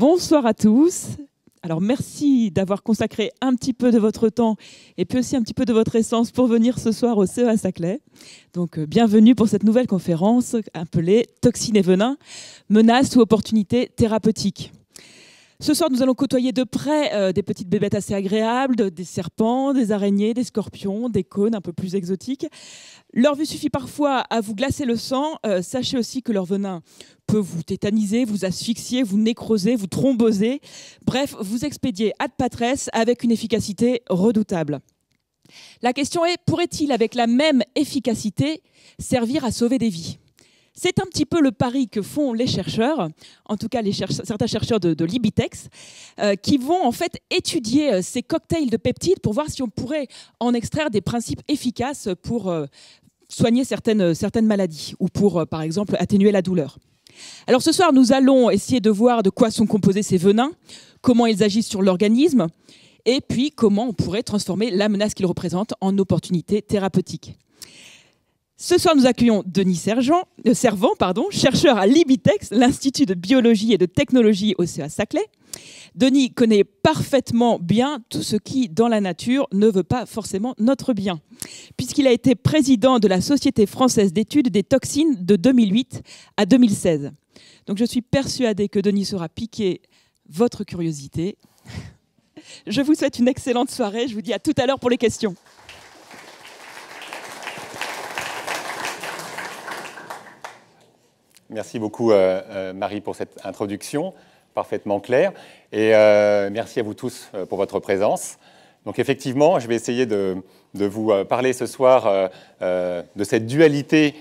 Bonsoir à tous. Alors merci d'avoir consacré un petit peu de votre temps et puis aussi un petit peu de votre essence pour venir ce soir au CEA Saclay. Donc euh, bienvenue pour cette nouvelle conférence appelée Toxines et venins, menaces ou opportunités thérapeutiques. Ce soir, nous allons côtoyer de près euh, des petites bébêtes assez agréables, des serpents, des araignées, des scorpions, des cônes un peu plus exotiques. Leur vue suffit parfois à vous glacer le sang. Euh, sachez aussi que leur venin peut vous tétaniser, vous asphyxier, vous nécroser, vous thromboser. Bref, vous expédier à de patresse avec une efficacité redoutable. La question est, pourrait-il avec la même efficacité servir à sauver des vies c'est un petit peu le pari que font les chercheurs, en tout cas certains chercheurs de, Libitex, euh, qui vont en fait étudier euh, ces cocktails de peptides pour voir si on pourrait en extraire des principes efficaces pour euh, soigner certaines, certaines maladies ou pour, par exemple, atténuer la douleur. Alors ce soir, nous allons essayer de voir de quoi sont composés ces venins, comment ils agissent sur l'organisme, et puis comment on pourrait transformer la menace qu'ils représentent en opportunité thérapeutique. Ce soir, nous accueillons Denis Sergent, euh, Servant, chercheur à Libitex, l'Institut de biologie et de technologie au CEA Saclay. Denis connaît parfaitement bien tout ce qui, dans la nature, ne veut pas forcément notre bien, puisqu'il a été président de la Société française d'études des toxines de 2008 à 2016. Donc je suis persuadée que Denis saura piquer votre curiosité. Je vous souhaite une excellente soirée, je vous dis à tout à l'heure pour les questions. Merci beaucoup euh, euh, Marie pour cette introduction parfaitement claire. Et euh, merci à vous tous pour votre présence. Donc effectivement, je vais essayer de, de vous euh, parler ce soir euh, euh, de cette dualité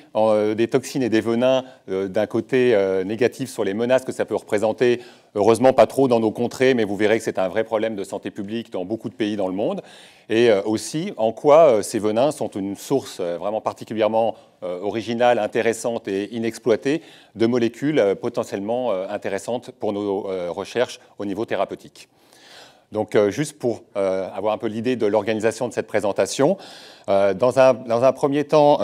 des toxines et des venins, d'un côté négatif sur les menaces que ça peut représenter, heureusement pas trop dans nos contrées, mais vous verrez que c'est un vrai problème de santé publique dans beaucoup de pays dans le monde, et aussi en quoi ces venins sont une source vraiment particulièrement originale, intéressante et inexploitée de molécules potentiellement intéressantes pour nos recherches au niveau thérapeutique. Donc, euh, juste pour euh, avoir un peu l'idée de l'organisation de cette présentation, euh, dans, un, premier temps,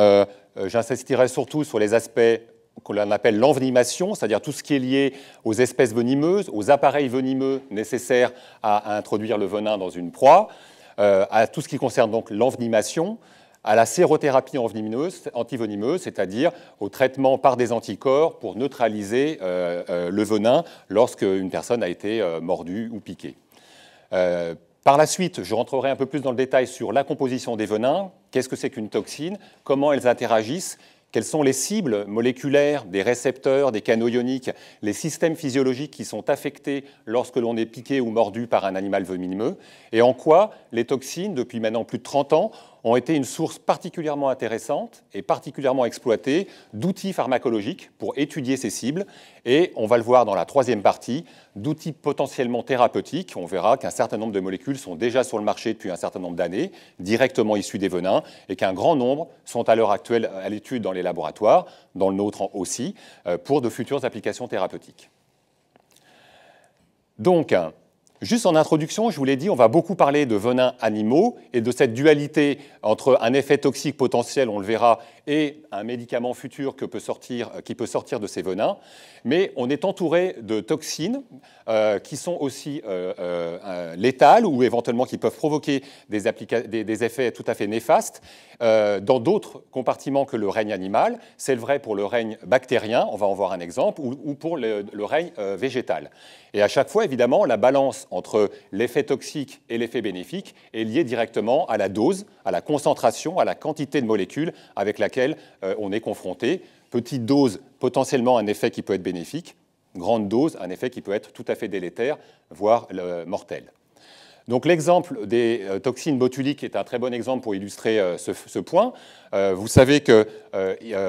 j'insisterai surtout sur les aspects qu'on appelle l'envenimation, c'est-à-dire tout ce qui est lié aux espèces venimeuses, aux appareils venimeux nécessaires à, introduire le venin dans une proie, à tout ce qui concerne donc l'envenimation, à la sérothérapie antivenimeuse, c'est-à-dire au traitement par des anticorps pour neutraliser le venin lorsque une personne a été mordue ou piquée. Euh, par la suite, je rentrerai un peu plus dans le détail sur la composition des venins, qu'est-ce que c'est qu'une toxine, comment elles interagissent, quelles sont les cibles moléculaires des récepteurs, des canaux ioniques, les systèmes physiologiques qui sont affectés lorsque l'on est piqué ou mordu par un animal venimeux, et en quoi les toxines, depuis maintenant plus de 30 ans, ont été une source particulièrement intéressante et particulièrement exploitée d'outils pharmacologiques pour étudier ces cibles et, on va le voir dans la troisième partie, d'outils potentiellement thérapeutiques. On verra qu'un certain nombre de molécules sont déjà sur le marché depuis un certain nombre d'années, directement issues des venins, et qu'un grand nombre sont à l'heure actuelle à l'étude dans les laboratoires, dans le nôtre aussi, euh, pour de futures applications thérapeutiques. Donc, Juste en introduction, je vous l'ai dit, on va beaucoup parler de venins animaux et de cette dualité entre un effet toxique potentiel, on le verra, et un médicament futur que peut sortir, euh, qui peut sortir de ces venins. Mais on est entouré de toxines euh, qui sont aussi euh, létales ou éventuellement qui peuvent provoquer des, effets tout à fait néfastes dans d'autres compartiments que le règne animal. C'est le vrai pour le règne bactérien, on va en voir un exemple, ou, pour le, le règne végétal. Et à chaque fois, évidemment, la balance entre l'effet toxique et l'effet bénéfique est liée directement à la dose, à la concentration, à la quantité de molécules avec laquelle euh, on est confronté. Petite dose, potentiellement un effet qui peut être bénéfique. Grande dose, un effet qui peut être tout à fait délétère, voire euh, mortel. Donc l'exemple des euh, toxines botuliques est un très bon exemple pour illustrer ce, point. vous savez que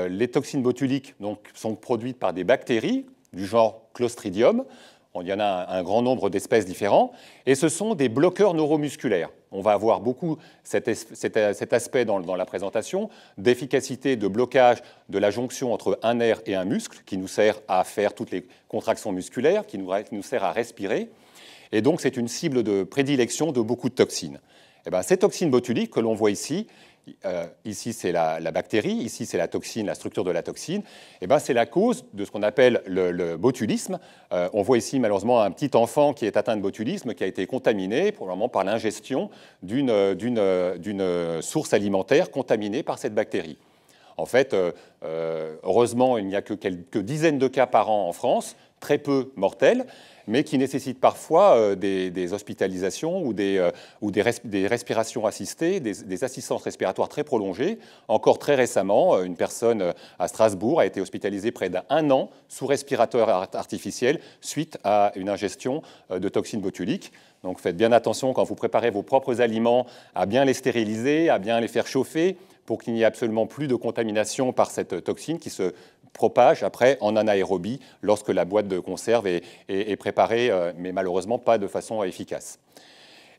les toxines botuliques sont produites par des bactéries du genre Clostridium il y en a un grand nombre d'espèces différentes, et ce sont des bloqueurs neuromusculaires. On va avoir beaucoup cet, aspect dans, la présentation d'efficacité de blocage de la jonction entre un nerf et un muscle qui nous sert à faire toutes les contractions musculaires, qui nous, sert à respirer. Et donc c'est une cible de prédilection de beaucoup de toxines. Et eh ben, ces toxines botuliques que l'on voit ici, euh, ici c'est la, bactérie, ici c'est la toxine, la structure de la toxine, et eh ben, c'est la cause de ce qu'on appelle le, botulisme. Euh, on voit ici malheureusement un petit enfant qui est atteint de botulisme, qui a été contaminé probablement par l'ingestion d'une euh, source alimentaire contaminée par cette bactérie. En fait, heureusement, il n'y a que quelques dizaines de cas par an en France, très peu mortelles, mais qui nécessitent parfois euh, des, hospitalisations ou, des, euh, ou des, des, respirations assistées, des, assistances respiratoires très prolongées. Encore très récemment, euh, une personne à Strasbourg a été hospitalisée près d'un an sous respirateur artificiel suite à une ingestion de toxines botuliques. Donc faites bien attention quand vous préparez vos propres aliments à bien les stériliser, à bien les faire chauffer pour qu'il n'y ait absolument plus de contamination par cette toxine qui se propage après en anaérobie lorsque la boîte de conserve est, préparée, euh, mais malheureusement pas de façon efficace.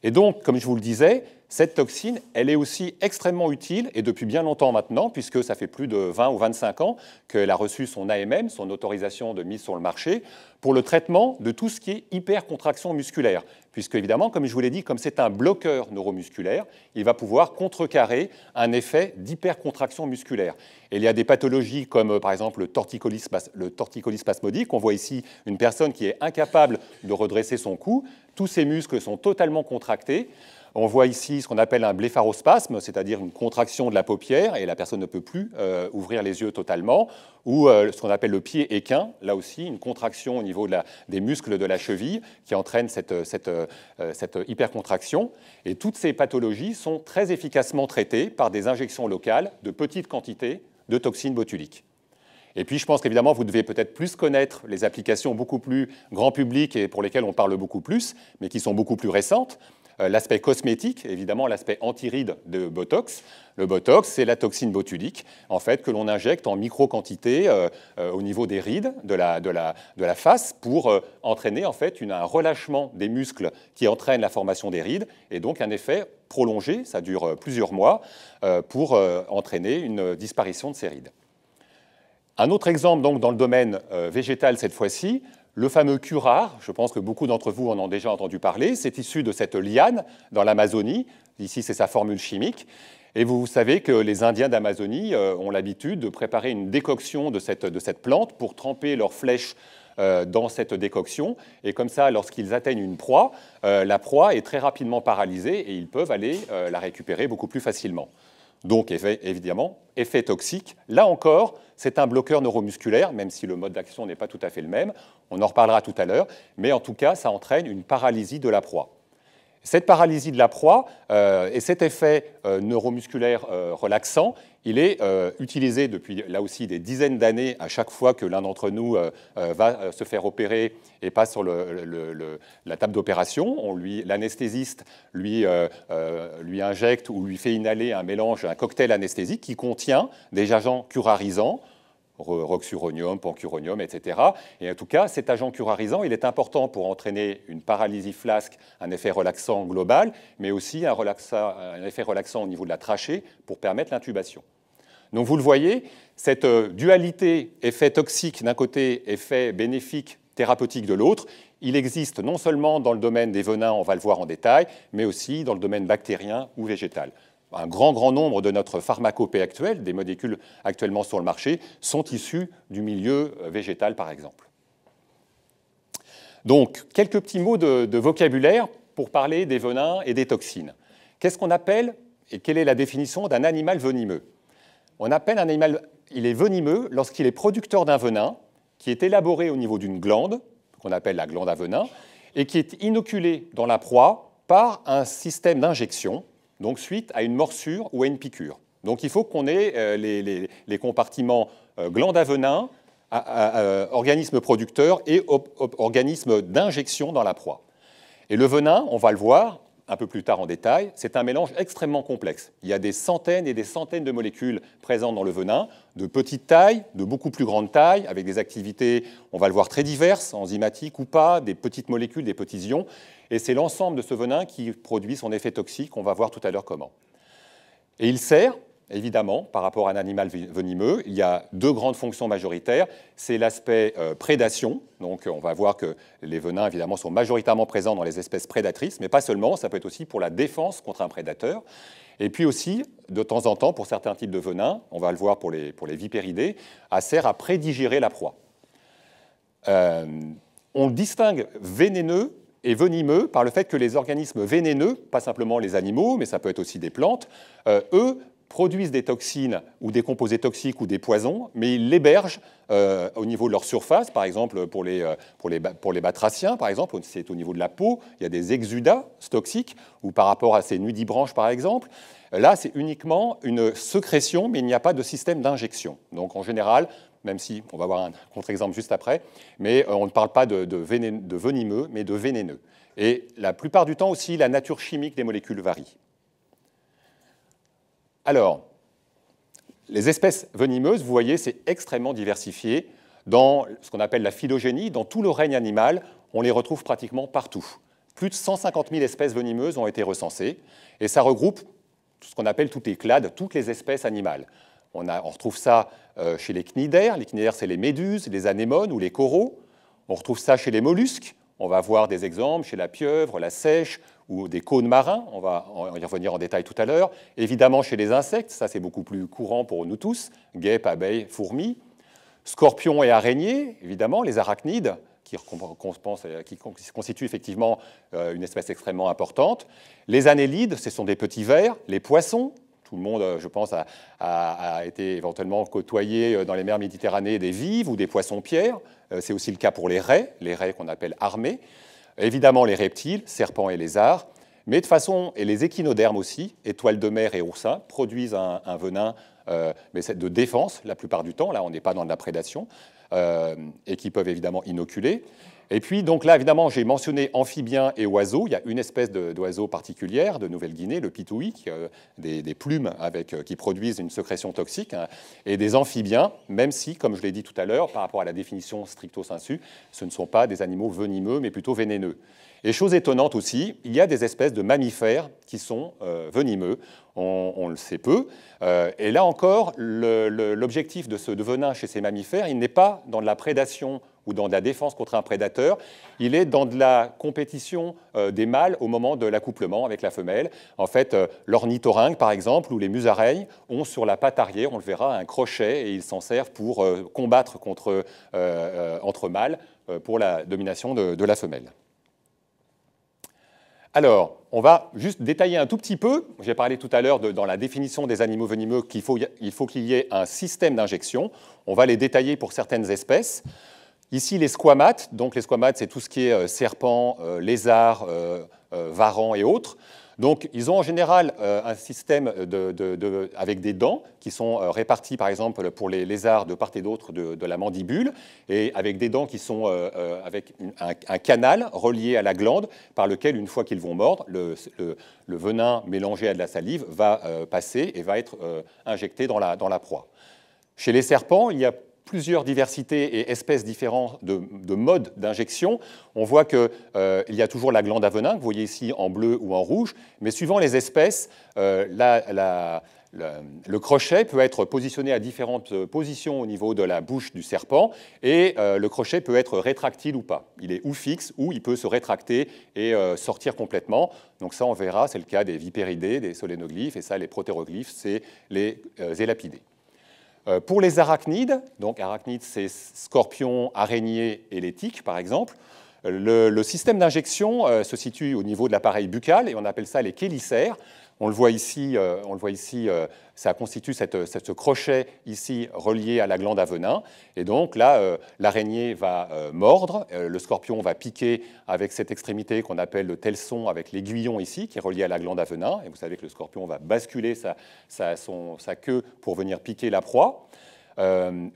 Et donc, comme je vous le disais, cette toxine, elle est aussi extrêmement utile, et depuis bien longtemps maintenant, puisque ça fait plus de 20 ou 25 ans qu'elle a reçu son AMM, son autorisation de mise sur le marché, pour le traitement de tout ce qui est hypercontraction musculaire. Puisque, évidemment, comme je vous l'ai dit, comme c'est un bloqueur neuromusculaire, il va pouvoir contrecarrer un effet d'hypercontraction musculaire. il y a des pathologies comme, par exemple, le le torticolis spasmodique. On voit ici une personne qui est incapable de redresser son cou. Tous ses muscles sont totalement contractés. On voit ici ce qu'on appelle un blépharospasme, c'est-à-dire une contraction de la paupière, et la personne ne peut plus euh, ouvrir les yeux totalement, ou euh, ce qu'on appelle le pied équin, là aussi une contraction au niveau des muscles de la cheville qui entraîne cette, euh, cette hypercontraction. Et toutes ces pathologies sont très efficacement traitées par des injections locales de petites quantités de toxines botuliques. Et puis, je pense qu'évidemment, vous devez peut-être plus connaître les applications beaucoup plus grand public et pour lesquelles on parle beaucoup plus, mais qui sont beaucoup plus récentes. Euh, l'aspect cosmétique, évidemment l'aspect antiride de Botox. Le Botox, c'est la toxine botulique, en fait, que l'on injecte en micro-quantité euh, euh, au niveau des rides de la, face pour entraîner en fait un relâchement des muscles qui entraîne la formation des rides et donc un effet prolongé, ça dure plusieurs mois, pour entraîner une disparition de ces rides. Un autre exemple donc dans le domaine végétal cette fois-ci, le fameux curare, je pense que beaucoup d'entre vous en ont déjà entendu parler, c'est issu de cette liane dans l'Amazonie. Ici, c'est sa formule chimique. Et vous savez que les Indiens d'Amazonie euh, ont l'habitude de préparer une décoction de cette, plante pour tremper leurs flèches euh, dans cette décoction. Et comme ça, lorsqu'ils atteignent une proie, euh, la proie est très rapidement paralysée et ils peuvent aller la récupérer beaucoup plus facilement. Donc effet, évidemment, effet toxique. Là encore, c'est un bloqueur neuromusculaire, même si le mode d'action n'est pas tout à fait le même. On en reparlera tout à l'heure. Mais en tout cas, ça entraîne une paralysie de la proie. Cette paralysie de la proie euh, et cet effet euh, neuromusculaire euh, relaxant, il est utilisé depuis là aussi des dizaines d'années à chaque fois que l'un d'entre nous va se faire opérer et passe sur la table d'opération. L'anesthésiste lui, lui injecte ou lui fait inhaler un mélange, un cocktail anesthésique qui contient des agents curarisants, roxuronium, pancuronium, etc. Et en tout cas, cet agent curarisant, il est important pour entraîner une paralysie flasque, un effet relaxant global, mais aussi un, un effet relaxant au niveau de la trachée pour permettre l'intubation. Donc vous le voyez, cette euh, dualité effet toxique d'un côté, effet bénéfique thérapeutique de l'autre, il existe non seulement dans le domaine des venins, on va le voir en détail, mais aussi dans le domaine bactérien ou végétal un grand, grand nombre de notre pharmacopée actuelle, des molécules actuellement sur le marché, sont issues du milieu euh, végétal, par exemple. Donc, quelques petits mots de, de vocabulaire pour parler des venins et des toxines. Qu'est-ce qu'on appelle et quelle est la définition d'un animal venimeux On appelle un animal, il est venimeux lorsqu'il est producteur d'un venin qui est élaboré au niveau d'une glande, qu'on appelle la glande à venin, et qui est inoculé dans la proie par un système d'injection donc suite à une morsure ou à une piqûre. Donc il faut qu'on ait euh, les, compartiments euh, à venin, euh, organismes producteurs et organismes d'injection dans la proie. Et le venin, on va le voir un peu plus tard en détail, c'est un mélange extrêmement complexe. Il y a des centaines et des centaines de molécules présentes dans le venin, de petite taille, de beaucoup plus grande taille, avec des activités, on va le voir, très diverses, enzymatiques ou pas, des petites molécules, des petits ions. Et c'est l'ensemble de ce venin qui produit son effet toxique, on va voir tout à l'heure comment. Et il sert, évidemment, par rapport à un animal venimeux, il y a deux grandes fonctions majoritaires. C'est l'aspect euh, prédation. Donc on va voir que les venins, évidemment, sont majoritairement présents dans les espèces prédatrices, mais pas seulement, ça peut être aussi pour la défense contre un prédateur. Et puis aussi, de temps en temps, pour certains types de venins, on va le voir pour les, pour les vipéridés, à sert à prédigérer la proie. Euh, on distingue vénéneux est venimeux par le fait que les organismes vénéneux, pas simplement les animaux, mais ça peut être aussi des plantes, euh, eux produisent des toxines ou des composés toxiques ou des poisons, mais ils l'hébergent euh, au niveau de leur surface, par exemple pour les, euh, pour les, pour les batraciens, par exemple, c'est au niveau de la peau, il y a des exudats toxiques, ou par rapport à ces nudibranches, par exemple. Là, c'est uniquement une sécrétion, mais il n'y a pas de système d'injection. Donc en général, même si on va voir un contre-exemple juste après, mais euh, on ne parle pas de, venimeux, mais de vénéneux. Et la plupart du temps aussi, la nature chimique des molécules varie. Alors, les espèces venimeuses, vous voyez, c'est extrêmement diversifié. Dans ce qu'on appelle la phylogénie, dans tout le règne animal, on les retrouve pratiquement partout. Plus de 150 000 espèces venimeuses ont été recensées, et ça regroupe ce qu'on appelle tout les clades, toutes les espèces animales. On, retrouve ça euh, chez les cnidaires. Les cnidaires, c'est les méduses, les anémones ou les coraux. On retrouve ça chez les mollusques. On va voir des exemples chez la pieuvre, la sèche ou des cônes marins. On va y revenir en détail tout à l'heure. Évidemment, chez les insectes, ça c'est beaucoup plus courant pour nous tous guêpes, abeilles, fourmis. Scorpions et araignées, évidemment, les arachnides, qui, euh, constituent effectivement euh, une espèce extrêmement importante. Les annélides, ce sont des petits vers. Les poissons, tout le monde, euh, je pense, a, été éventuellement côtoyé euh, dans les mers méditerranéennes des vives ou des poissons-pierres. Euh, c'est aussi le cas pour les raies, les raies qu'on appelle armées. Évidemment, les reptiles, serpents et lézards. Mais de façon, et les échinodermes aussi, étoiles de mer et oursins, produisent un, venin mais de défense la plupart du temps. Là, on n'est pas dans de la prédation. et qui peuvent évidemment inoculer. Et puis, donc là, évidemment, j'ai mentionné amphibiens et oiseaux. Il y a une espèce d'oiseau particulière de Nouvelle-Guinée, le pitoui, qui, euh, des, plumes avec, euh, qui produisent une sécrétion toxique, hein. et des amphibiens, même si, comme je l'ai dit tout à l'heure, par rapport à la définition stricto sensu, ce ne sont pas des animaux venimeux, mais plutôt vénéneux. Et chose étonnante aussi, il y a des espèces de mammifères qui sont euh, venimeux, on, le sait peu. et là encore, l'objectif de ce de venin chez ces mammifères, il n'est pas dans de la prédation ou dans de la défense contre un prédateur, il est dans de la compétition euh, des mâles au moment de l'accouplement avec la femelle. En fait, euh, l'ornithorynque, par exemple, ou les musaraignes ont sur la patte arrière, on le verra, un crochet et ils s'en servent pour euh, combattre contre, entre mâles pour la domination de, la femelle. Alors, on va juste détailler un tout petit peu. J'ai parlé tout à l'heure dans la définition des animaux venimeux qu'il faut qu'il y ait un système d'injection. On va les détailler pour certaines espèces. Ici, les squamates. Donc, les squamates, c'est tout ce qui est euh, serpent, euh, lézard, euh, varan et autres. Donc, ils ont en général un système de, avec des dents qui sont réparties, par exemple, pour les lézards de part et d'autre de, la mandibule, et avec des dents qui sont avec un, canal relié à la glande par lequel, une fois qu'ils vont mordre, le, le, venin mélangé à de la salive va passer et va être injecté dans la, dans la proie. Chez les serpents, il y a plusieurs diversités et espèces différentes de, modes d'injection. On voit qu'il euh, y a toujours la glande à venin, que vous voyez ici en bleu ou en rouge, mais suivant les espèces, euh, le crochet peut être positionné à différentes euh, positions au niveau de la bouche du serpent, et le crochet peut être rétractile ou pas. Il est ou fixe, ou il peut se rétracter et sortir complètement. Donc ça, on verra, c'est le cas des vipéridés, des solénoglyphes, et ça, les protéroglyphes, c'est les élapidés. Euh, pour les arachnides, donc arachnides, c'est scorpions, araignées et les tiques, par exemple, le, système d'injection euh, se situe au niveau de l'appareil buccal et on appelle ça les chélicères. On le voit ici, euh, on le voit ici euh, ça constitue euh, cette, ce crochet ici relié à la glande à venin. Et donc là, l'araignée va mordre, le scorpion va piquer avec cette extrémité qu'on appelle le telson, avec l'aiguillon ici, qui est relié à la glande à venin. Et vous savez que le scorpion va basculer sa queue pour venir piquer la proie,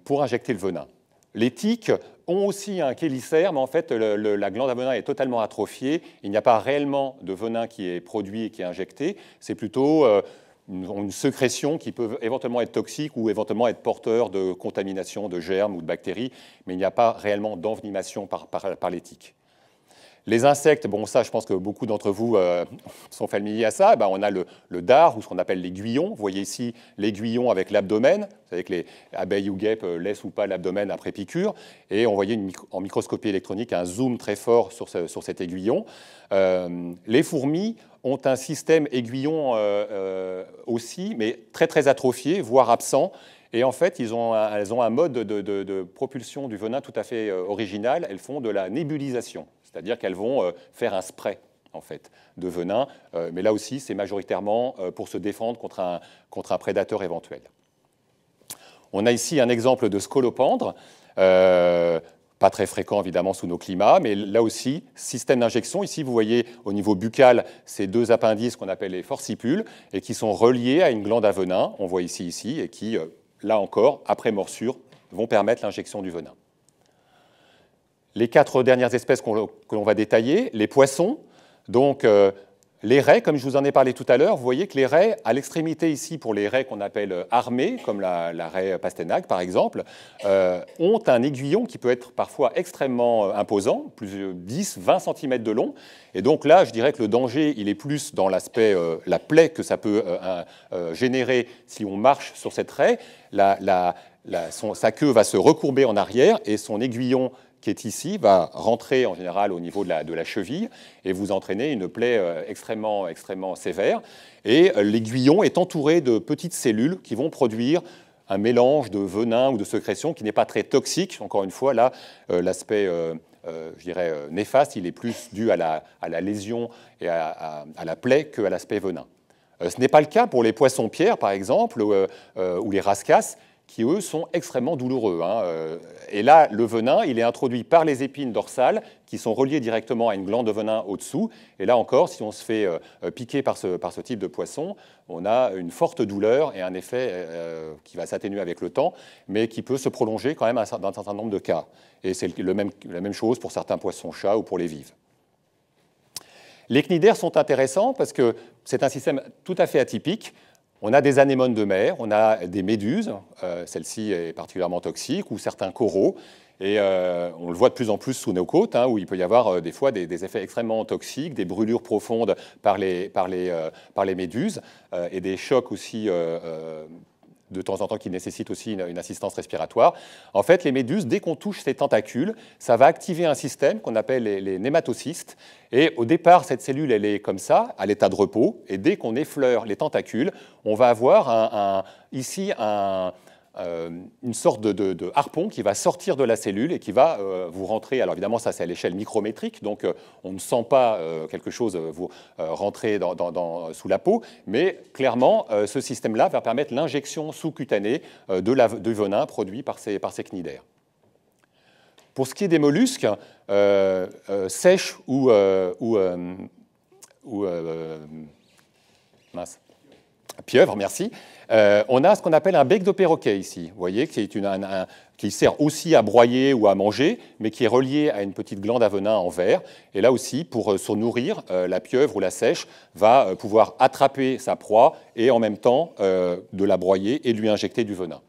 pour injecter le venin. Les tiques ont aussi un chélicère, mais en fait, la glande à venin est totalement atrophiée. Il n'y a pas réellement de venin qui est produit et qui est injecté. C'est plutôt euh, une, sécrétion qui peut éventuellement être toxique ou éventuellement être porteur de contamination de germes ou de bactéries, mais il n'y a pas réellement d'envenimation par, par, par les tiques. Les insectes, bon ça je pense que beaucoup d'entre vous euh, sont familiers à ça, eh ben, on a le, dard ou ce qu'on appelle l'aiguillon. Vous voyez ici l'aiguillon avec l'abdomen, vous savez que les abeilles ou guêpes euh, laissent ou pas l'abdomen après piqûre, et on voyait en microscopie électronique un zoom très fort sur, cet aiguillon. Euh, les fourmis ont un système aiguillon aussi, mais très très atrophié, voire absent, et en fait, elles ont un mode de, de propulsion du venin tout à fait original. Elles font de la nébulisation. C'est-à-dire qu'elles vont euh, faire un spray en fait, de venin. Euh, mais là aussi, c'est majoritairement euh, pour se défendre contre un, contre prédateur éventuel. On a ici un exemple de scolopendre, pas très fréquent évidemment sous nos climats, mais là aussi, système d'injection. Ici, vous voyez au niveau buccal ces deux appendices qu'on appelle les forcipules et qui sont reliés à une glande à venin, on voit ici, ici, et qui, là encore, après morsure, vont permettre l'injection du venin les quatre dernières espèces que l'on va détailler, les poissons, donc euh, les raies, comme je vous en ai parlé tout à l'heure, vous voyez que les raies, à l'extrémité ici, pour les raies qu'on appelle euh, armées, comme la, raie pasténac par exemple, euh, ont un aiguillon qui peut être parfois extrêmement imposant, plus de 10, 20 cm de long. Et donc là, je dirais que le danger, il est plus dans l'aspect, la plaie que ça peut générer si on marche sur cette raie. sa queue va se recourber en arrière et son aiguillon qui est ici va rentrer en général au niveau de la, cheville et vous entraîner une plaie euh, extrêmement, extrêmement sévère. Et euh, l'aiguillon est entouré de petites cellules qui vont produire un mélange de venin ou de sécrétion qui n'est pas très toxique. Encore une fois, là, euh, l'aspect, je dirais, néfaste, il est plus dû à la, lésion et à, la plaie qu'à l'aspect venin. ce n'est pas le cas pour les poissons-pierres, par exemple, ou les rascasses, qui, eux, sont extrêmement douloureux. Hein, euh. Et là, le venin, il est introduit par les épines dorsales qui sont reliées directement à une glande de venin au-dessous. Et là encore, si on se fait euh, euh, piquer par ce, type de poisson, on a une forte douleur et un effet qui va s'atténuer avec le temps, mais qui peut se prolonger quand même dans un certain nombre de cas. Et c'est la même chose pour certains poissons-chats ou pour les vives. Les cnidaires sont intéressants parce que c'est un système tout à fait atypique. On a des anémones de mer, on a des méduses, euh, celle-ci est particulièrement toxique, ou certains coraux. Et euh, on le voit de plus en plus sous nos côtes, hein, où il peut y avoir euh, des fois des, effets extrêmement toxiques, des brûlures profondes par les, par les, par les méduses, et des chocs aussi de temps en temps qui nécessite aussi une, assistance respiratoire. En fait, les méduses, dès qu'on touche ces tentacules, ça va activer un système qu'on appelle les, nématocystes. Et au départ, cette cellule, elle est comme ça, à l'état de repos. Et dès qu'on effleure les tentacules, on va avoir un, ici un euh, une sorte de, harpon qui va sortir de la cellule et qui va euh, vous rentrer. Alors évidemment, ça c'est à l'échelle micrométrique, donc euh, on ne sent pas quelque chose vous rentrer dans, sous la peau, mais clairement, ce système-là va permettre l'injection sous-cutanée de, la, de venin produit par ces, par ces cnidaires. Pour ce qui est des mollusques, sèches ou... ou, ou mince. Pieuvre, merci. Euh, on a ce qu'on appelle un bec de perroquet ici, qui, sert aussi à broyer ou à manger, mais qui est relié à une petite glande à venin en verre. Et là aussi, pour euh, se nourrir, euh, la pieuvre ou la sèche va pouvoir attraper sa proie et en même temps de la broyer et lui injecter du venin.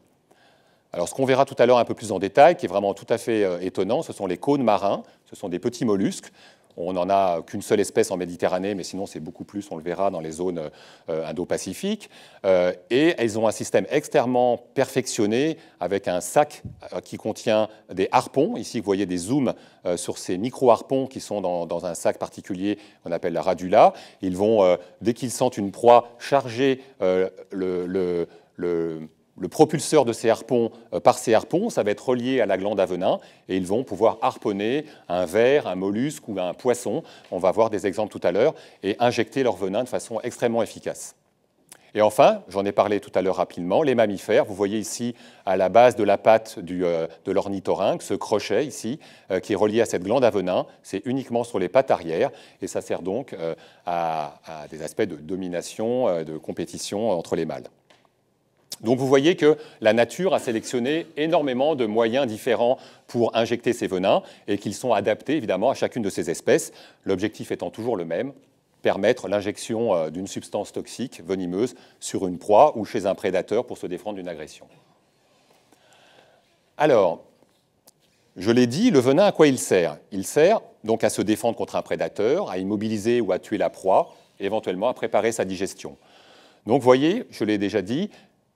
Alors, ce qu'on verra tout à l'heure un peu plus en détail, qui est vraiment tout à fait étonnant, ce sont les cônes marins. Ce sont des petits mollusques on n'en a qu'une seule espèce en Méditerranée, mais sinon c'est beaucoup plus, on le verra, dans les zones euh, indo-pacifiques. Euh, et elles ont un système extrêmement perfectionné avec un sac euh, qui contient des harpons. Ici, vous voyez des zooms sur ces micro-harpons qui sont dans, un sac particulier qu'on appelle la radula. Ils vont, dès qu'ils sentent une proie charger le le propulseur de ces harpons euh, par ces harpons, ça va être relié à la glande à venin et ils vont pouvoir harponner un ver, un mollusque ou un poisson, on va voir des exemples tout à l'heure, et injecter leur venin de façon extrêmement efficace. Et enfin, j'en ai parlé tout à l'heure rapidement, les mammifères. Vous voyez ici à la base de la patte euh, de l'ornithorynque ce crochet ici euh, qui est relié à cette glande à venin. C'est uniquement sur les pattes arrière et ça sert donc à, des aspects de domination, de compétition entre les mâles. Donc vous voyez que la nature a sélectionné énormément de moyens différents pour injecter ces venins et qu'ils sont adaptés évidemment à chacune de ces espèces, l'objectif étant toujours le même, permettre l'injection euh, d'une substance toxique venimeuse sur une proie ou chez un prédateur pour se défendre d'une agression. Alors, je l'ai dit, le venin à quoi il sert Il sert donc à se défendre contre un prédateur, à immobiliser ou à tuer la proie, éventuellement à préparer sa digestion. Donc vous voyez, je l'ai déjà dit,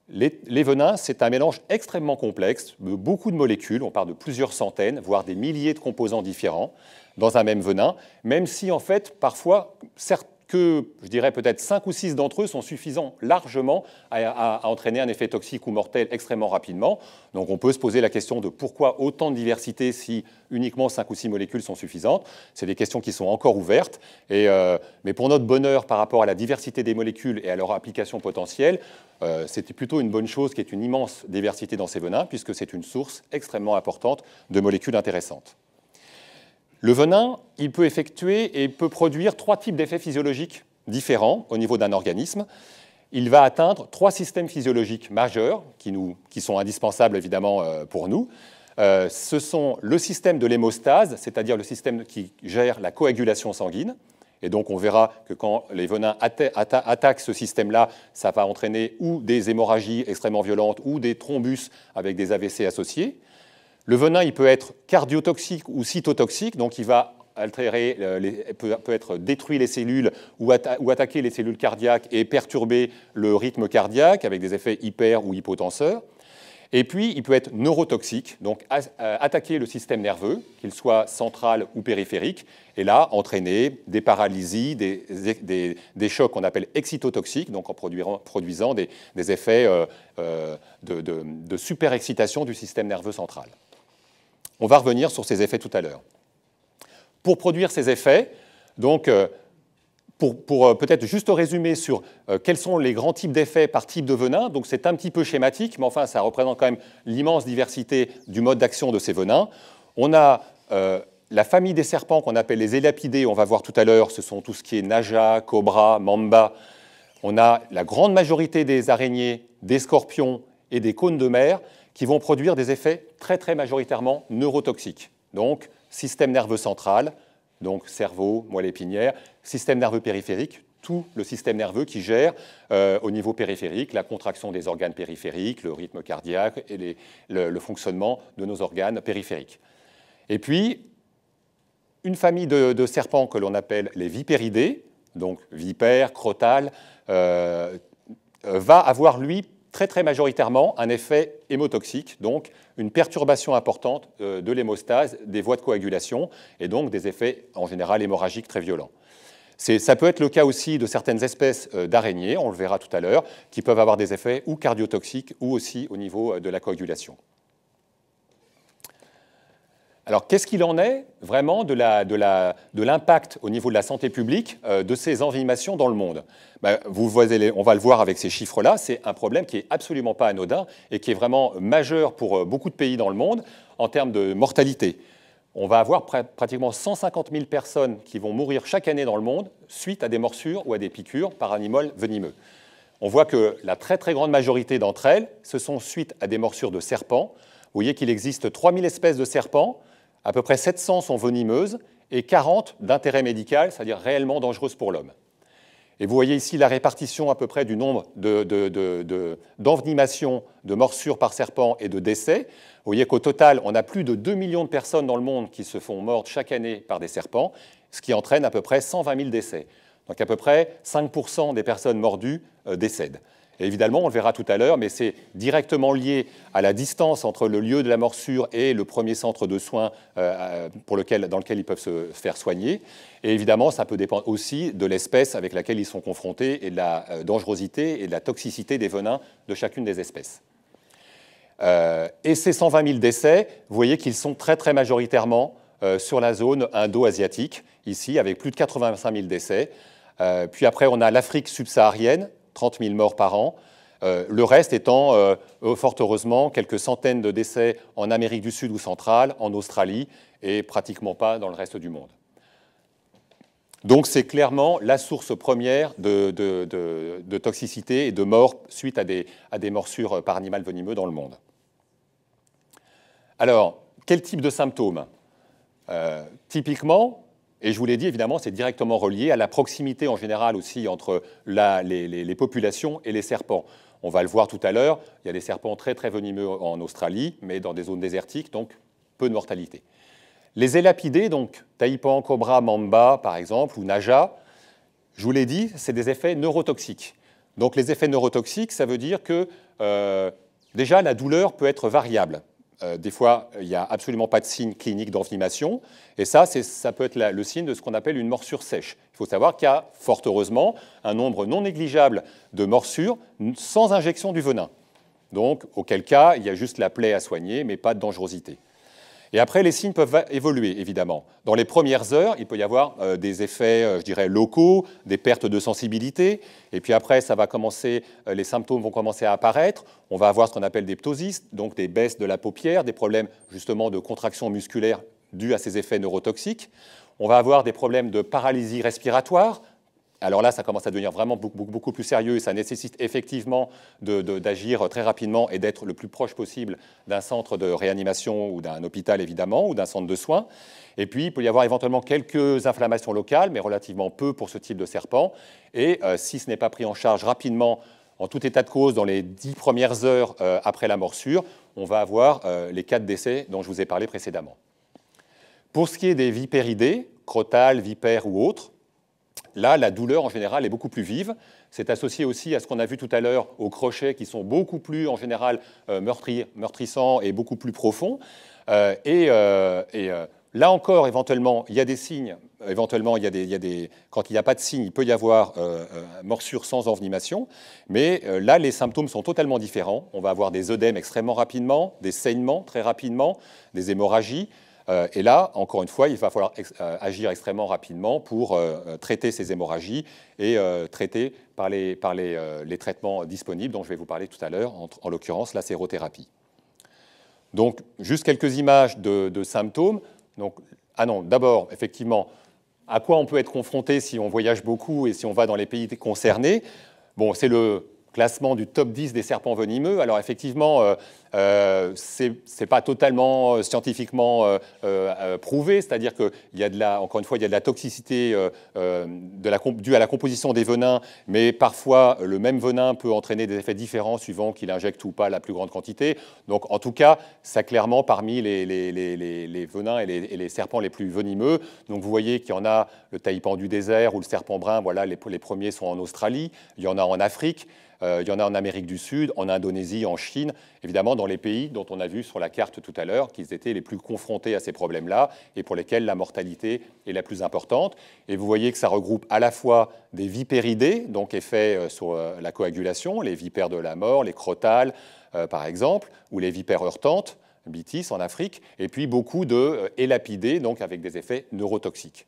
les, venins, c'est un mélange extrêmement complexe, beaucoup de molécules, on parle de plusieurs centaines, voire des milliers de composants différents dans un même venin, même si en fait, parfois, certains que, je dirais peut-être 5 ou 6 d'entre eux sont suffisants largement à, entraîner un effet toxique ou mortel extrêmement rapidement. Donc on peut se poser la question de pourquoi autant de diversité si uniquement 5 ou 6 molécules sont suffisantes. C'est des questions qui sont encore ouvertes. Euh, mais pour notre bonheur par rapport à la diversité des molécules et à leur application potentielle, euh, c'est plutôt une bonne chose qu'il y ait une immense diversité dans ces venins, puisque c'est une source extrêmement importante de molécules intéressantes. Le venin, il peut effectuer et peut produire trois types d'effets physiologiques différents au niveau d'un organisme. Il va atteindre trois systèmes physiologiques majeurs qui, sont indispensables évidemment euh, pour nous. Euh, ce sont le système de l'hémostase, c'est-à-dire le système qui gère la coagulation sanguine. Et donc on verra que quand les venins attaquent ce système-là, ça va entraîner ou des hémorragies extrêmement violentes ou des thrombus avec des AVC associés. Le venin, il peut être cardiotoxique ou cytotoxique, donc il va altérer, euh, peut, être détruit les cellules ou, attaquer les cellules cardiaques et perturber le rythme cardiaque avec des effets hyper ou hypotenseurs. Et puis, il peut être neurotoxique, donc euh, attaquer le système nerveux, qu'il soit central ou périphérique, et là, entraîner des paralysies, des, chocs qu'on appelle excitotoxiques, donc en produisant, des, effets euh, de, superexcitation du système nerveux central. On va revenir sur ces effets tout à l'heure. Pour produire ces effets, donc, euh, pour, euh, peut-être juste résumer sur euh, quels sont les grands types d'effets par type de venin, donc c'est un petit peu schématique, mais enfin ça représente quand même l'immense diversité du mode d'action de ces venins. On a la famille des serpents qu'on appelle les élapidés, on va voir tout à l'heure, ce sont tout ce qui est naja, cobra, mamba. On a la grande majorité des araignées, des scorpions et des cônes de mer qui vont produire des effets très très majoritairement neurotoxiques. Donc système nerveux central, donc cerveau, moelle épinière, système nerveux périphérique, tout le système nerveux qui gère euh, au niveau périphérique la contraction des organes périphériques, le rythme cardiaque et le, fonctionnement de nos organes périphériques. Et puis, une famille de, serpents que l'on appelle les vipéridés, donc vipères, crotales, euh, va avoir lui très très majoritairement un effet hémotoxique, donc une perturbation importante euh, de l'hémostase, des voies de coagulation et donc des effets en général hémorragiques très violents. Ça peut être le cas aussi de certaines espèces euh, d'araignées, on le verra tout à l'heure, qui peuvent avoir des effets ou cardiotoxiques ou aussi au niveau euh, de la coagulation. Alors qu'est-ce qu'il en est vraiment de, l'impact au niveau de la santé publique euh, de ces envenimations dans le monde ben, On va le voir avec ces chiffres-là, c'est un problème qui n'est absolument pas anodin et qui est vraiment majeur pour euh, beaucoup de pays dans le monde en termes de mortalité. On va avoir pratiquement 150 000 personnes qui vont mourir chaque année dans le monde suite à des morsures ou à des piqûres par animaux venimeux. On voit que la très très grande majorité d'entre elles, ce sont suite à des morsures de serpents. Vous voyez qu'il existe 3000 espèces de serpents, à peu près 700 sont venimeuses et 40 d'intérêt médical, c'est-à-dire réellement dangereuses pour l'homme. Et vous voyez ici la répartition à peu près du nombre d'envenimations, de, de, morsures par serpent et de décès. Vous voyez qu'au total, on a plus de 2 millions de personnes dans le monde qui se font mordre chaque année par des serpents, ce qui entraîne à peu près 120 000 décès. Donc à peu près 5% des personnes mordues euh, décèdent évidemment, on le verra tout à l'heure, mais c'est directement lié à la distance entre le lieu de la morsure et le premier centre de soins euh, euh, pour lequel, dans lequel ils peuvent se faire soigner. Et évidemment, ça peut dépendre aussi de l'espèce avec laquelle ils sont confrontés et de la euh, dangerosité et de la toxicité des venins de chacune des espèces. et ces 120 000 décès, vous voyez qu'ils sont très très majoritairement sur la zone indo-asiatique, ici, avec plus de 85 000 décès. puis après, on a l'Afrique subsaharienne, 30 000 morts par an. Euh, le reste étant, euh, fort heureusement, quelques centaines de décès en Amérique du Sud ou centrale, en Australie, et pratiquement pas dans le reste du monde. Donc c'est clairement la source première de, toxicité et de mort suite à des, morsures par animal venimeux dans le monde. Alors, quel type de symptômes euh, Typiquement, et je vous l'ai dit, évidemment, c'est directement relié à la proximité en général aussi entre les, populations et les serpents. On va le voir tout à l'heure, il y a des serpents très très venimeux en Australie, mais dans des zones désertiques, donc peu de mortalité. Les élapidés, donc taipan, cobra, mamba par exemple, ou naja, je vous l'ai dit, c'est des effets neurotoxiques. Donc les effets neurotoxiques, ça veut dire que euh, déjà la douleur peut être variable. Euh, des fois, il n'y a absolument pas de signe clinique d'envenimation. Et ça, ça peut être le signe de ce qu'on appelle une morsure sèche. Il faut savoir qu'il y a, fort heureusement, un nombre non négligeable de morsures sans injection du venin. Donc, auquel cas, il y a juste la plaie à soigner, mais pas de dangerosité. Et après, les signes peuvent évoluer, évidemment. Dans les premières heures, il peut y avoir euh, des effets, euh, je dirais, locaux, des pertes de sensibilité. Et puis après, ça va commencer, euh, les symptômes vont commencer à apparaître. On va avoir ce qu'on appelle des ptosis, donc des baisses de la paupière, des problèmes justement de contraction musculaire dus à ces effets neurotoxiques. On va avoir des problèmes de paralysie respiratoire, alors là, ça commence à devenir vraiment beaucoup, beaucoup, plus sérieux et ça nécessite effectivement d'agir très rapidement et d'être le plus proche possible d'un centre de réanimation ou d'un hôpital évidemment ou d'un centre de soins. Et puis, il peut y avoir éventuellement quelques inflammations locales, mais relativement peu pour ce type de serpent. Et euh, si ce n'est pas pris en charge rapidement, en tout état de cause, dans les dix premières heures euh, après la morsure, on va avoir euh, les quatre décès dont je vous ai parlé précédemment. Pour ce qui est des vipéridés, crotales, vipères ou autres, Là, la douleur en général est beaucoup plus vive. C'est associé aussi à ce qu'on a vu tout à l'heure aux crochets qui sont beaucoup plus en général euh, meurtrissants et beaucoup plus profonds. Euh, et, euh, là encore, éventuellement, il y a des signes. Éventuellement, il quand il n'y a pas de signes, il peut y avoir morsure sans envenimation. Mais là, les symptômes sont totalement différents. On va avoir des œdèmes extrêmement rapidement, des saignements très rapidement, des hémorragies. Euh, et là, encore une fois, il va falloir euh, agir extrêmement rapidement pour euh, traiter ces hémorragies et traiter par, les, par les, traitements disponibles dont je vais vous parler tout à l'heure, en, l'occurrence la sérothérapie. Donc, juste quelques images de, symptômes. ah non, d'abord, effectivement, à quoi on peut être confronté si on voyage beaucoup et si on va dans les pays concernés Bon, c'est le classement du top 10 des serpents venimeux. Alors effectivement, euh, euh, ce n'est pas totalement euh, scientifiquement prouvé, c'est-à-dire qu'il y a de la, encore une fois, il y a de la toxicité due à la composition des venins, mais parfois le même venin peut entraîner des effets différents suivant qu'il injecte ou pas la plus grande quantité. Donc en tout cas, ça clairement parmi les, les, les, les venins et, les, serpents les plus venimeux. Donc vous voyez qu'il y en a le taïpan du désert ou le serpent brun, voilà, les premiers sont en Australie, il y en a en Afrique. Euh, il y en a en Amérique du Sud, en Indonésie, en Chine, évidemment dans les pays dont on a vu sur la carte tout à l'heure qu'ils étaient les plus confrontés à ces problèmes-là et pour lesquels la mortalité est la plus importante. Et vous voyez que ça regroupe à la fois des vipéridés, donc effets euh, sur euh, la coagulation, les vipères de la mort, les crotales par exemple, ou les vipères heurtantes, bitis en Afrique, et puis beaucoup de élapidés, donc avec des effets neurotoxiques.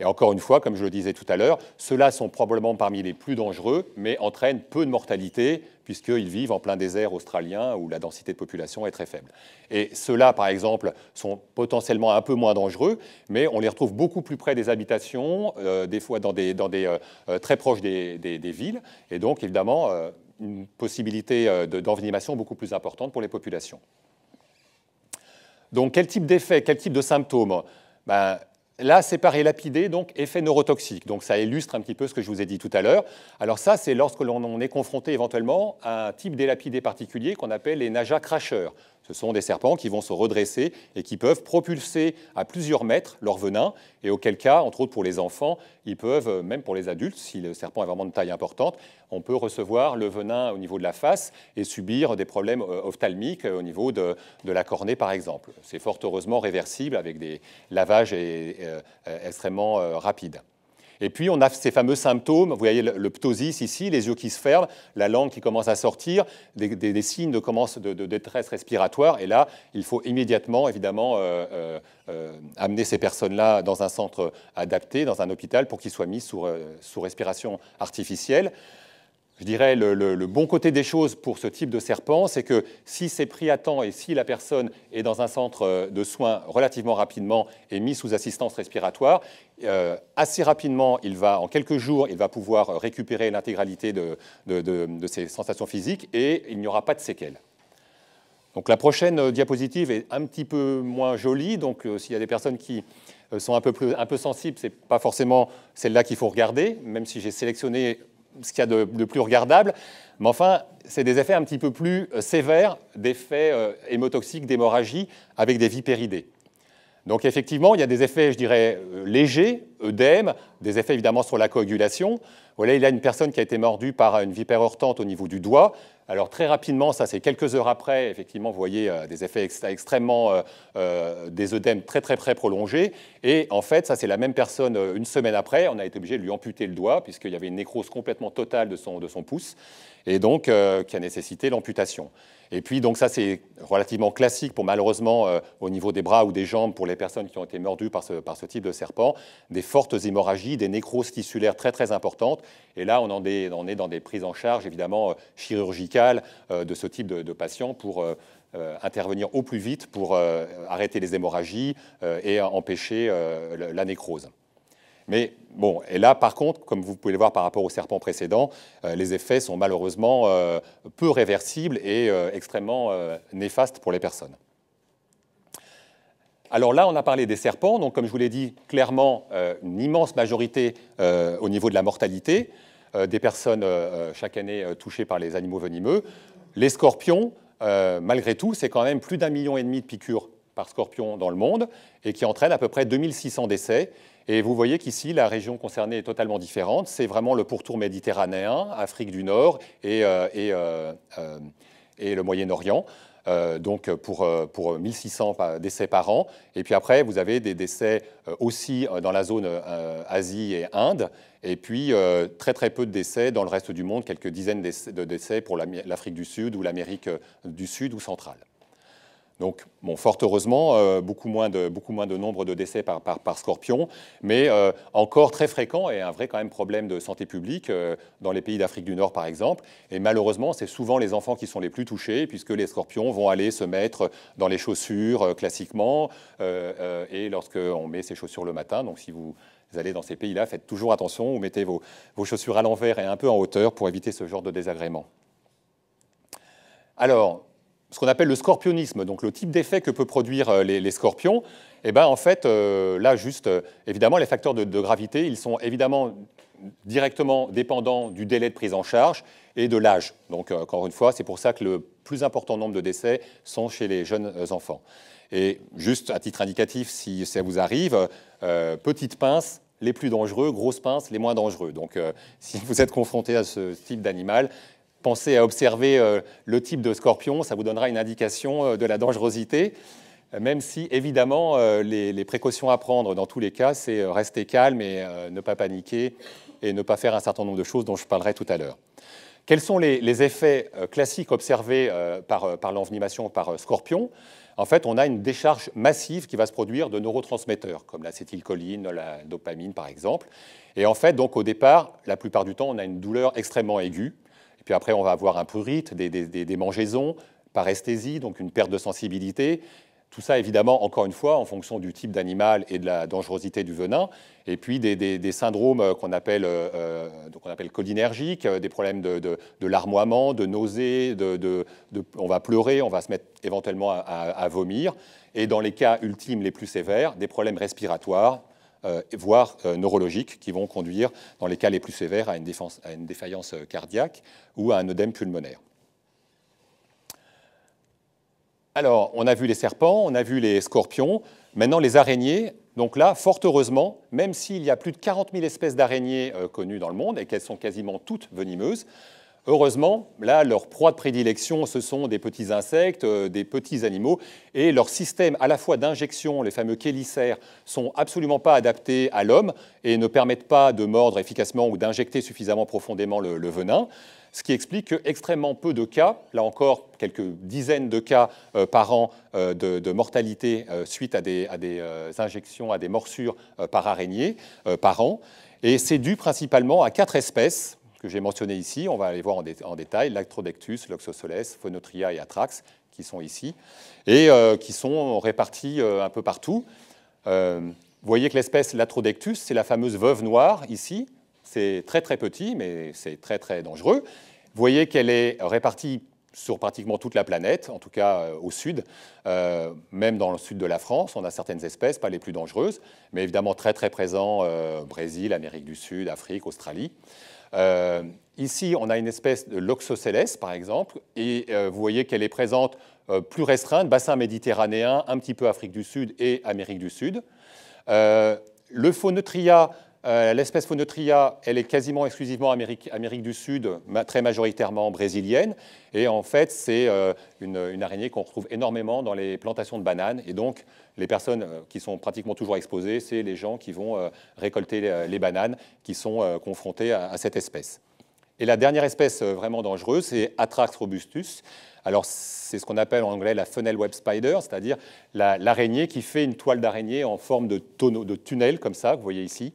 Et encore une fois, comme je le disais tout à l'heure, ceux-là sont probablement parmi les plus dangereux, mais entraînent peu de mortalité, puisqu'ils vivent en plein désert australien où la densité de population est très faible. Et ceux-là, par exemple, sont potentiellement un peu moins dangereux, mais on les retrouve beaucoup plus près des habitations, euh, des fois dans des, euh, très proches des, villes, et donc évidemment euh, une possibilité d'envenimation beaucoup plus importante pour les populations. Donc quel type d'effet, quel type de symptômes ben, Là, c'est par lapidé, donc effet neurotoxique. Donc ça illustre un petit peu ce que je vous ai dit tout à l'heure. Alors ça, c'est lorsque l'on est confronté éventuellement à un type délapidé particulier qu'on appelle les naja cracheurs. Ce sont des serpents qui vont se redresser et qui peuvent propulser à plusieurs mètres leur venin, et auquel cas, entre autres pour les enfants, ils peuvent, même pour les adultes, si le serpent est vraiment de taille importante, on peut recevoir le venin au niveau de la face et subir des problèmes euh, ophtalmiques euh, au niveau de, la cornée, par exemple. C'est fort heureusement réversible avec des lavages euh, extrêmement rapides. Et puis, on a ces fameux symptômes, vous voyez le, ptosis ici, les yeux qui se ferment, la langue qui commence à sortir, des, signes de, de, détresse respiratoire. Et là, il faut immédiatement, évidemment, euh, euh, euh, amener ces personnes-là dans un centre adapté, dans un hôpital, pour qu'ils soient mis sous respiration artificielle je dirais, le, bon côté des choses pour ce type de serpent, c'est que si c'est pris à temps et si la personne est dans un centre euh, de soins relativement rapidement et mis sous assistance respiratoire, euh, assez rapidement, il va, en quelques jours, il va pouvoir récupérer l'intégralité de, ses sensations physiques et il n'y aura pas de séquelles. Donc la prochaine euh, diapositive est un petit peu moins jolie, donc s'il y a des personnes qui sont un peu, plus, un peu sensibles, ce n'est pas forcément celle-là qu'il faut regarder, même si j'ai sélectionné ce qu'il y a de, plus regardable. Mais enfin, c'est des effets un petit peu plus euh, sévères, des euh, hémotoxiques, d'hémorragie, avec des vipéridés. Donc effectivement, il y a des effets, je dirais, euh, légers, œdème, des effets évidemment sur la coagulation, voilà, il a une personne qui a été mordue par une vipère hortante au niveau du doigt. Alors très rapidement, ça c'est quelques heures après, effectivement, vous voyez euh, des effets extrêmement, euh, euh, des œdèmes très très très prolongés. Et en fait, ça c'est la même personne une semaine après, on a été obligé de lui amputer le doigt puisqu'il y avait une nécrose complètement totale de son pouce et donc qui a nécessité l'amputation. Et puis, donc ça, c'est relativement classique pour malheureusement, euh, au niveau des bras ou des jambes, pour les personnes qui ont été mordues par ce, type de serpent, des fortes hémorragies, des nécroses tissulaires très très importantes. Et là, on, est, dans des prises en charge évidemment euh, chirurgicales euh, de ce type de, patients pour intervenir au plus vite pour arrêter les hémorragies et empêcher la nécrose. Mais bon, et là, par contre, comme vous pouvez le voir par rapport au serpents précédents, euh, les effets sont malheureusement euh, peu réversibles et euh, extrêmement néfastes pour les personnes. Alors là, on a parlé des serpents, donc comme je vous l'ai dit, clairement, une immense majorité au niveau de la mortalité des personnes chaque année touchées par les animaux venimeux. Les scorpions, malgré tout, c'est quand même plus d'un million et demi de piqûres par scorpion dans le monde et qui entraînent à peu près 2600 décès et vous voyez qu'ici, la région concernée est totalement différente. C'est vraiment le pourtour méditerranéen, Afrique du Nord et, euh, euh, euh, le Moyen-Orient. donc pour, pour 1600 décès par an. Et puis après, vous avez des décès aussi dans la zone Asie et Inde. Et puis très très peu de décès dans le reste du monde, quelques dizaines de décès pour l'Afrique du Sud ou l'Amérique du Sud ou centrale. Donc, bon, fort heureusement, euh, beaucoup, moins de, beaucoup moins de nombre de décès par, par, scorpion, mais euh, encore très fréquent et un vrai quand même problème de santé publique euh, dans les pays d'Afrique du Nord, par exemple. Et malheureusement, c'est souvent les enfants qui sont les plus touchés, puisque les scorpions vont aller se mettre dans les chaussures classiquement, et lorsqu'on met ses chaussures le matin, donc si vous vous allez dans ces pays-là, faites toujours attention ou mettez vos, vos chaussures à l'envers et un peu en hauteur pour éviter ce genre de désagrément. Alors, ce qu'on appelle le scorpionisme, donc le type d'effet que peuvent produire euh, les, scorpions, et eh ben, en fait, euh, là, juste, euh, évidemment, les facteurs de, gravité, ils sont évidemment directement dépendants du délai de prise en charge et de l'âge. Donc, encore une fois, c'est pour ça que le plus important nombre de décès sont chez les jeunes enfants. Et juste à titre indicatif, si ça vous arrive, petites pinces, les plus dangereux, grosses pinces, les moins dangereux. Donc, si vous êtes confronté à ce type d'animal, Pensez à observer euh, le type de scorpion, ça vous donnera une indication euh, de la dangerosité, euh, même si évidemment les, précautions à prendre dans tous les cas, c'est rester calme et ne pas paniquer et ne pas faire un certain nombre de choses dont je parlerai tout à l'heure. Quels sont les, effets classiques observés par, par l'envenimation par scorpion En fait, on a une décharge massive qui va se produire de neurotransmetteurs, comme l'acétylcholine, la dopamine par exemple. Et en fait, donc au départ, la plupart du temps, on a une douleur extrêmement aiguë. Et puis après, on va avoir un prurite, des, démangeaisons, des, paresthésie, donc une perte de sensibilité. Tout ça, évidemment, encore une fois, en fonction du type d'animal et de la dangerosité du venin, et puis des, syndromes euh, qu'on appelle, euh, euh, donc appelle cholinergiques, des problèmes de, de larmoiement, de nausées, on va pleurer, on va se mettre éventuellement à, vomir, et dans les cas ultimes les plus sévères, des problèmes respiratoires, euh, voire euh, neurologiques, qui vont conduire, dans les cas les plus sévères, à une, défaillance euh, cardiaque ou à un œdème pulmonaire. Alors, on a vu les serpents, on a vu les scorpions, maintenant les araignées. Donc là, fort heureusement, même s'il y a plus de 40 000 espèces d'araignées connues dans le monde et qu'elles sont quasiment toutes venimeuses, Heureusement, là, leur proie de prédilection, ce sont des petits insectes, euh, des petits animaux, et leur système, à la fois d'injection, les fameux ne sont absolument pas adaptés à l'homme et ne permettent pas de mordre efficacement ou d'injecter suffisamment profondément le, venin ce qui explique qu'extrêmement peu de cas, là encore quelques dizaines de cas euh, par an euh, de, mortalité suite à des injections, à des morsures par araignée par an. Et c'est dû principalement à quatre espèces que j'ai mentionné ici. On va aller voir en, détail l'Atrodectus, l'Oxosoles, Phonotria et Atrax, qui sont ici, et euh, qui sont répartis euh, un peu partout. Euh, vous voyez que l'espèce l'Atrodectus, c'est la fameuse veuve noire ici. C'est très très petit, mais c'est très très dangereux. Vous voyez qu'elle est répartie sur pratiquement toute la planète, en tout cas au sud, même dans le sud de la France, on a certaines espèces, pas les plus dangereuses, mais évidemment très très présent Brésil, Amérique du Sud, Afrique, Australie. Euh, ici, on a une espèce de Loxosceles, par exemple, et euh, vous voyez qu'elle est présente euh, plus restreinte, bassin méditerranéen, un petit peu Afrique du Sud et Amérique du Sud. le Phonotria, l'espèce Phonotria, elle est quasiment exclusivement Amérique, Amérique, du Sud, très majoritairement brésilienne, et en fait, c'est une, une, araignée qu'on retrouve énormément dans les plantations de bananes, et donc les personnes euh, qui sont pratiquement toujours exposées, c'est les gens qui vont euh, récolter euh, les bananes, qui sont confrontés à, cette espèce. Et la dernière espèce vraiment dangereuse, c'est Atrax robustus. Alors, c'est ce qu'on appelle en anglais la funnel web spider, c'est-à-dire l'araignée qui fait une toile d'araignée en forme de, de tunnel, comme ça, que vous voyez ici.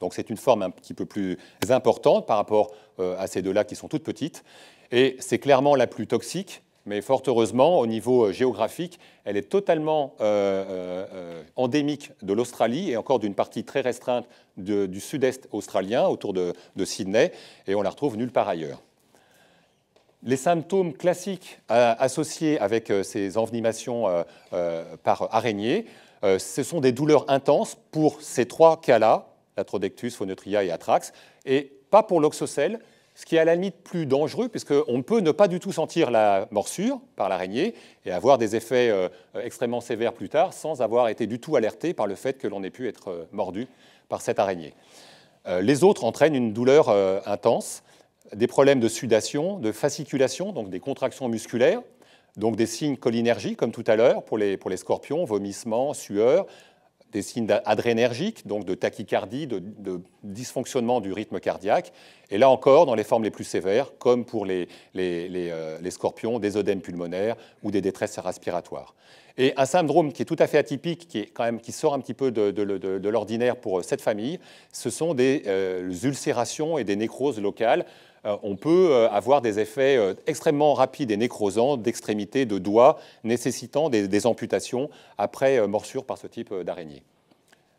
Donc, c'est une forme un petit peu plus importante par rapport à ces deux-là qui sont toutes petites. Et c'est clairement la plus toxique mais fort heureusement, au niveau euh, géographique, elle est totalement euh, euh, endémique de l'Australie et encore d'une partie très restreinte du sud-est australien, autour de, Sydney, et on la retrouve nulle part ailleurs. Les symptômes classiques associés avec ces envenimations par araignée, ce sont des douleurs intenses pour ces trois cas-là, l'atrodectus, phonotria et atrax, et pas pour l'oxocèle, ce qui est à la limite plus dangereux, puisqu'on peut ne pas du tout sentir la morsure par l'araignée et avoir des effets euh, extrêmement sévères plus tard sans avoir été du tout alerté par le fait que l'on ait pu être euh, mordu par cette araignée. Euh, les autres entraînent une douleur intense, des problèmes de sudation, de fasciculation, donc des contractions musculaires, donc des signes cholinergiques, comme tout à l'heure pour les, pour les scorpions, vomissements, sueurs, des signes adrénergiques, donc de tachycardie, de, dysfonctionnement du rythme cardiaque. Et là encore, dans les formes les plus sévères, comme pour euh, les, scorpions, des œdèmes pulmonaires ou des détresses respiratoires. Et un syndrome qui est tout à fait atypique, qui, sort un petit peu de, l'ordinaire pour euh, cette famille, ce sont des euh, ulcérations et des nécroses locales euh, on peut euh, avoir des effets euh, extrêmement rapides et nécrosants d'extrémités, de doigts, nécessitant des, amputations après morsure par ce type d'araignée.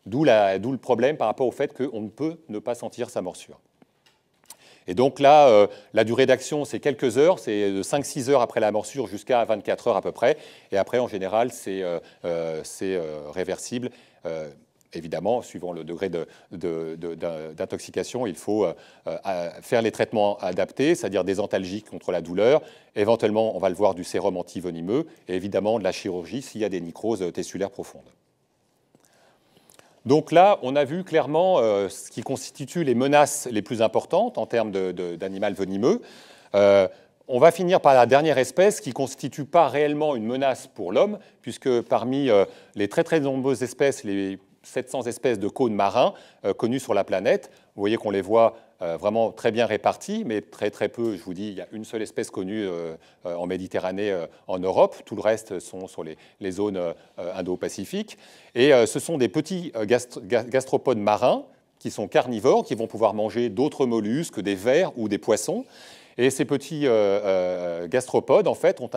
D'où le problème par rapport au fait qu'on ne peut ne pas sentir sa morsure. Et donc là, la durée d'action, c'est quelques heures, c'est de 5-6 heures après la morsure jusqu'à 24 heures à peu près. Et après, en général, c'est réversible évidemment, suivant le degré d'intoxication, il faut euh, euh, faire les traitements adaptés, c'est-à-dire des antalgiques contre la douleur. Éventuellement, on va le voir, du sérum antivenimeux et évidemment de la chirurgie s'il y a des nécroses euh, tessulaires profondes. Donc là, on a vu clairement ce qui constitue les menaces les plus importantes en termes d'animal venimeux. on va finir par la dernière espèce qui ne constitue pas réellement une menace pour l'homme, puisque parmi les très très nombreuses espèces les 700 espèces de cônes marins euh, connus sur la planète. Vous voyez qu'on les voit euh, vraiment très bien répartis, mais très très peu. Je vous dis, il y a une seule espèce connue euh, en Méditerranée en Europe. Tout le reste sont sur les, les zones indo-pacifiques. Et ce sont des petits gastropodes marins qui sont carnivores, qui vont pouvoir manger d'autres mollusques, des vers ou des poissons. Et ces petits euh, euh, gastropodes, en fait, ont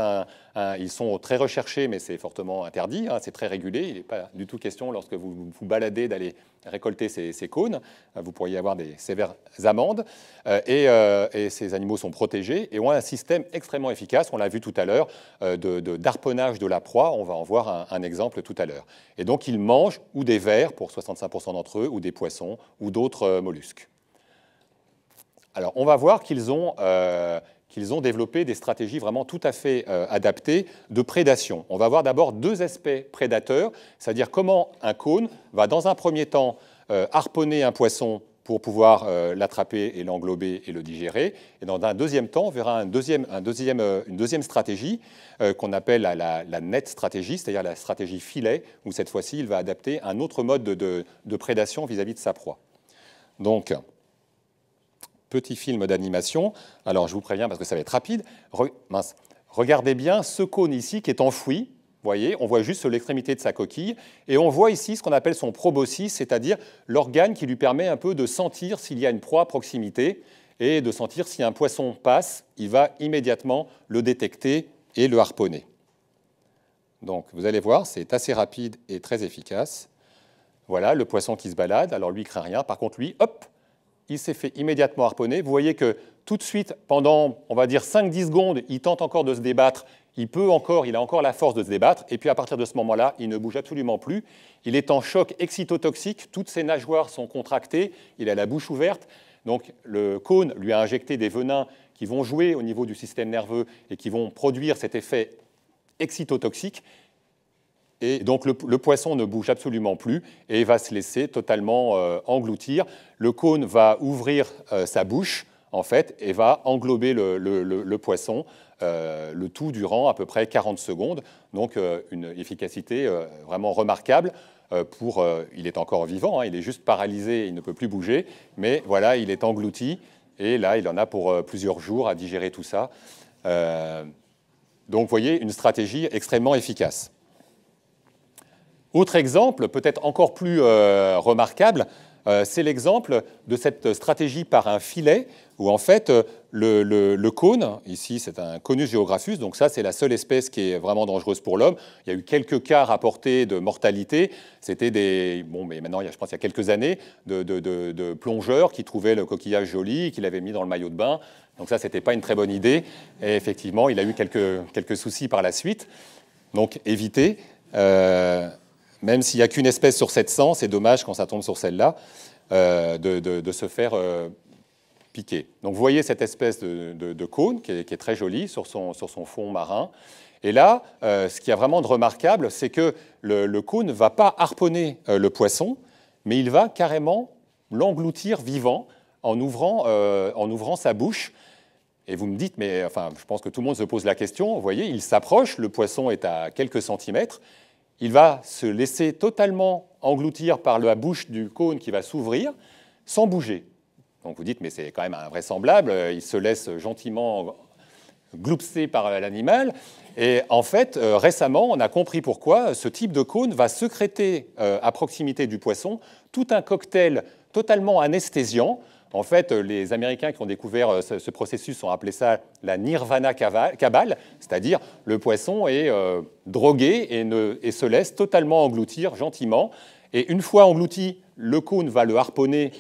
ils sont très recherchés, mais c'est fortement interdit, hein, c'est très régulé. Il n'est pas du tout question, lorsque vous vous baladez, d'aller récolter ces, cônes. Euh, vous pourriez avoir des sévères amendes. Et, ces animaux sont protégés et ont un système extrêmement efficace, on l'a vu tout à l'heure, de, d'arponnage de, la proie. On va en voir un exemple tout à l'heure. Et donc, ils mangent ou des vers, pour 65% d'entre eux, ou des poissons, ou d'autres mollusques. Alors, on va voir qu'ils ont, euh, qu'ils ont développé des stratégies vraiment tout à fait euh, adaptées de prédation. On va voir d'abord deux aspects prédateurs, c'est-à-dire comment un cône va, dans un premier temps, euh, harponner un poisson pour pouvoir l'attraper et l'englober et le digérer. Et dans un deuxième temps, on verra une deuxième stratégie qu'on appelle la, la, net stratégie, c'est-à-dire la stratégie filet, où cette fois-ci, il va adapter un autre mode de, de prédation vis-à-vis de sa proie. Donc, petit film d'animation. Alors je vous préviens parce que ça va être rapide. Regardez bien ce cône ici qui est enfoui. Voyez, on voit juste l'extrémité de sa coquille et on voit ici ce qu'on appelle son proboscis, c'est-à-dire l'organe qui lui permet un peu de sentir s'il y a une proie à proximité et de sentir si un poisson passe, il va immédiatement le détecter et le harponner. Donc vous allez voir, c'est assez rapide et très efficace. Voilà le poisson qui se balade, alors lui il craint rien, par contre lui, hop, il s'est fait immédiatement harponner. Vous voyez que tout de suite, pendant, on va dire, 5-10 secondes, il tente encore de se débattre. Il peut encore, il a encore la force de se débattre. Et puis à partir de ce moment-là, il ne bouge absolument plus. Il est en choc excitotoxique. Toutes ses nageoires sont contractées. Il a la bouche ouverte. Donc le cône lui a injecté des venins qui vont jouer au niveau du système nerveux et qui vont produire cet effet excitotoxique. Et donc le, poisson ne bouge absolument plus et va se laisser totalement euh, engloutir. Le cône va ouvrir euh, sa bouche en fait et va englober le, poisson, euh, le tout durant à peu près 40 secondes. Donc une efficacité vraiment remarquable. Pour, il est encore vivant, hein, il est juste paralysé, il ne peut plus bouger, mais voilà, il est englouti et là, il en a pour plusieurs jours à digérer tout ça. donc, vous voyez, une stratégie extrêmement efficace. Autre exemple, peut-être encore plus euh, remarquable, euh, c'est l'exemple de cette stratégie par un filet, où en fait euh, le, cône, ici c'est un conus geographus, donc ça c'est la seule espèce qui est vraiment dangereuse pour l'homme. Il y a eu quelques cas rapportés de mortalité, c'était des, bon mais maintenant je pense il y a quelques années, de, plongeurs qui trouvaient le coquillage joli et qui l'avaient mis dans le maillot de bain. Donc ça c'était pas une très bonne idée, et effectivement il a eu quelques, quelques soucis par la suite. Donc évitez. Même s'il n'y a qu'une espèce sur 700, c'est dommage quand ça tombe sur celle-là euh, de, se faire euh, piquer. Donc vous voyez cette espèce de, cône qui est, très jolie sur son, fond marin. Et là, euh, ce qu'il y a vraiment de remarquable, c'est que le, cône ne va pas harponner le poisson, mais il va carrément l'engloutir vivant en ouvrant, sa bouche. Et vous me dites, mais enfin, je pense que tout le monde se pose la question, vous voyez, il s'approche, le poisson est à quelques centimètres, il va se laisser totalement engloutir par la bouche du cône qui va s'ouvrir sans bouger. Donc vous dites, mais c'est quand même invraisemblable, il se laisse gentiment gloupser par l'animal. Et en fait, euh, récemment, on a compris pourquoi ce type de cône va sécréter euh, à proximité du poisson tout un cocktail totalement anesthésiant en fait, euh, les Américains qui ont découvert euh, ce, processus ont appelé ça la nirvana cabale, c'est-à-dire le poisson est euh, drogué et, et se laisse totalement engloutir gentiment. Et une fois englouti, le cône va le harponner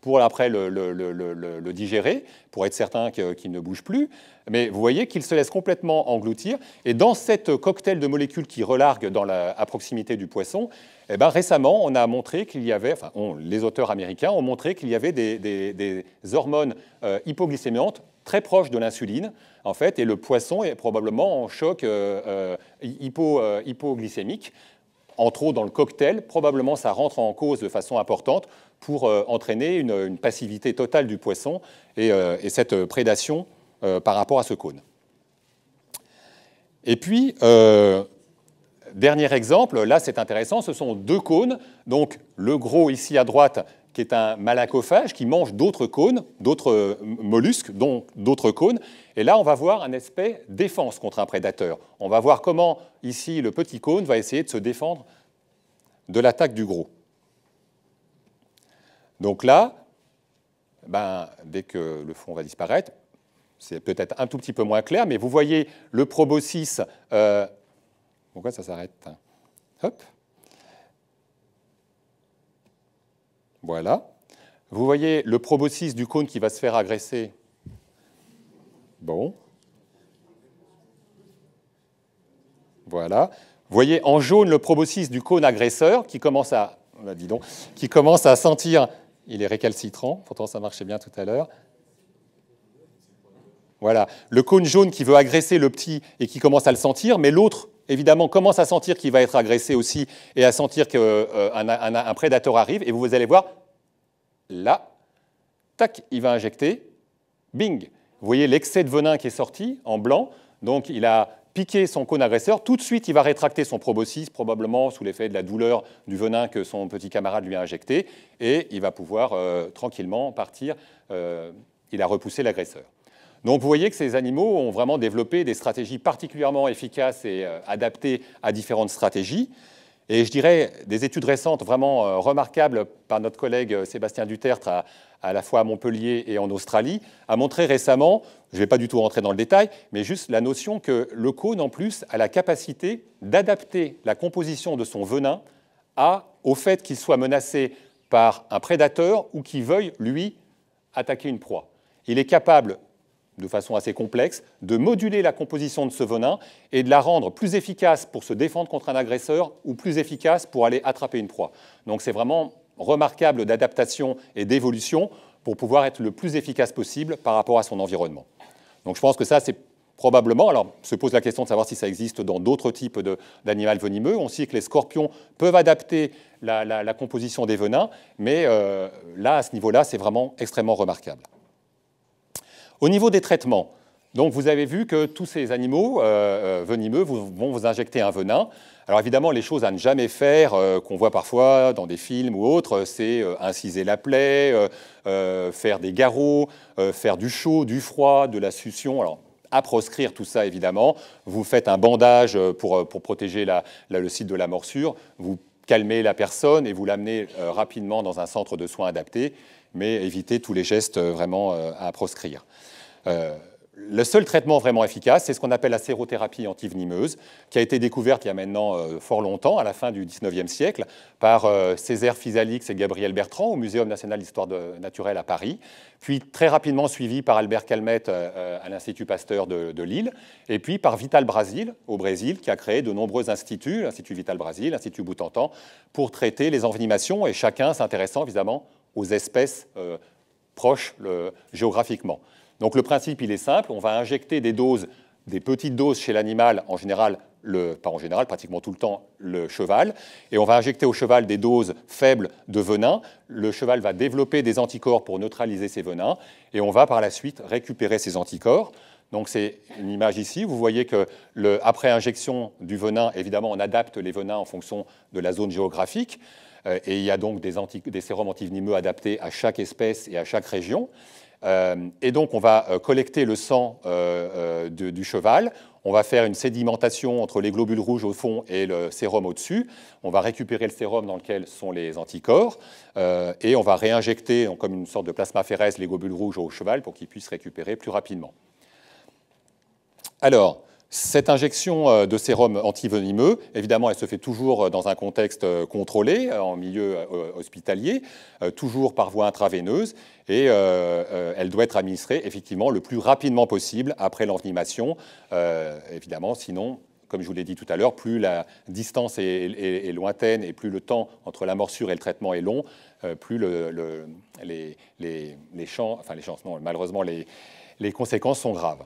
pour après le, digérer, pour être certain qu'il ne bouge plus. Mais vous voyez qu'il se laisse complètement engloutir. Et dans cette cocktail de molécules qui relargue dans la, à proximité du poisson, eh ben, récemment, on a montré qu'il y avait, enfin, les auteurs américains ont montré qu'il y avait des, hormones euh, hypoglycémiantes très proches de l'insuline, en fait, et le poisson est probablement en choc euh, euh, hypoglycémique en trop dans le cocktail, probablement ça rentre en cause de façon importante pour euh, entraîner une, passivité totale du poisson et, euh, cette euh, prédation par rapport à ce cône. Et puis, Dernier exemple, là c'est intéressant, ce sont deux cônes. Donc le gros ici à droite qui est un malacophage qui mange d'autres cônes, d'autres mollusques, dont d'autres cônes. Et là on va voir un aspect défense contre un prédateur. On va voir comment ici le petit cône va essayer de se défendre de l'attaque du gros. Donc là, ben, dès que le fond va disparaître, c'est peut-être un tout petit peu moins clair, mais vous voyez le proboscis... Euh, pourquoi ça s'arrête hein? Hop. Voilà. Vous voyez le proboscis du cône qui va se faire agresser. Bon. Voilà. Vous voyez en jaune le proboscis du cône agresseur qui commence à, donc, qui commence à sentir il est récalcitrant, pourtant ça marchait bien tout à l'heure. Voilà, le cône jaune qui veut agresser le petit et qui commence à le sentir, mais l'autre, évidemment, commence à sentir qu'il va être agressé aussi et à sentir qu'un euh, prédateur arrive. Et vous allez voir, là, tac, il va injecter, bing. Vous voyez l'excès de venin qui est sorti en blanc. Donc il a piquer son cône agresseur, tout de suite, il va rétracter son proboscis, probablement sous l'effet de la douleur du venin que son petit camarade lui a injecté, et il va pouvoir euh, tranquillement partir. Euh, il a repoussé l'agresseur. Donc vous voyez que ces animaux ont vraiment développé des stratégies particulièrement efficaces et euh, adaptées à différentes stratégies. Et je dirais des études récentes vraiment remarquables par notre collègue Sébastien Duterte à, à la fois à Montpellier et en Australie, a montré récemment, je ne vais pas du tout rentrer dans le détail, mais juste la notion que le cône, en plus, a la capacité d'adapter la composition de son venin à, au fait qu'il soit menacé par un prédateur ou qu'il veuille, lui, attaquer une proie. Il est capable, de façon assez complexe, de moduler la composition de ce venin et de la rendre plus efficace pour se défendre contre un agresseur ou plus efficace pour aller attraper une proie. Donc c'est vraiment remarquable d'adaptation et d'évolution pour pouvoir être le plus efficace possible par rapport à son environnement. Donc je pense que ça, c'est probablement, alors se pose la question de savoir si ça existe dans d'autres types d'animaux venimeux, on sait que les scorpions peuvent adapter la, composition des venins, mais euh, là, à ce niveau-là, c'est vraiment extrêmement remarquable. Au niveau des traitements, donc vous avez vu que tous ces animaux euh, euh, venimeux vont vous injecter un venin. Alors évidemment, les choses à ne jamais faire, euh, qu'on voit parfois dans des films ou autres, euh, c'est euh, inciser la plaie, faire des garrots, faire du chaud, du froid, de la succion. Alors, à proscrire tout ça, évidemment. Vous faites un bandage pour, pour protéger le site de la morsure. Vous calmez la personne et vous l'amenez rapidement dans un centre de soins adapté, mais évitez tous les gestes vraiment à proscrire le seul traitement vraiment efficace, c'est ce qu'on appelle la sérothérapie antivenimeuse, qui a été découverte il y a maintenant euh, fort longtemps, à la fin du 19e siècle, par euh, Césaire Fisalix et Gabriel Bertrand au Muséum national d'histoire naturelle à Paris, puis très rapidement suivi par Albert Calmette euh, à l'Institut Pasteur de, Lille, et puis par Vital Brasil au Brésil, qui a créé de nombreux instituts, l'Institut Vital Brasil, l'Institut Boutentan, pour traiter les envenimations, et chacun s'intéressant évidemment aux espèces proches géographiquement. Donc le principe, il est simple, on va injecter des doses, des petites doses chez l'animal, en général, le, pas en général, pratiquement tout le temps, le cheval, et on va injecter au cheval des doses faibles de venin. Le cheval va développer des anticorps pour neutraliser ces venins, et on va par la suite récupérer ces anticorps. Donc c'est une image ici. Vous voyez que le, après injection du venin, évidemment, on adapte les venins en fonction de la zone géographique. Euh, et il y a donc des, anti, des sérums antivenimeux adaptés à chaque espèce et à chaque région. Euh, et donc, on va euh, collecter le sang euh, du cheval. On va faire une sédimentation entre les globules rouges au fond et le sérum au-dessus. On va récupérer le sérum dans lequel sont les anticorps et on va réinjecter, comme une sorte de plasma les globules rouges au cheval pour qu'il puisse récupérer plus rapidement. Alors, cette injection euh, de sérum antivenimeux, évidemment, elle se fait toujours euh, dans un contexte euh, contrôlé, en milieu hospitalier, toujours par voie intraveineuse, et elle doit être administrée effectivement le plus rapidement possible après l'envenimation, évidemment, sinon comme je vous l'ai dit tout à l'heure, plus la distance est, lointaine et plus le temps entre la morsure et le traitement est long, plus les, les, malheureusement, les conséquences sont graves.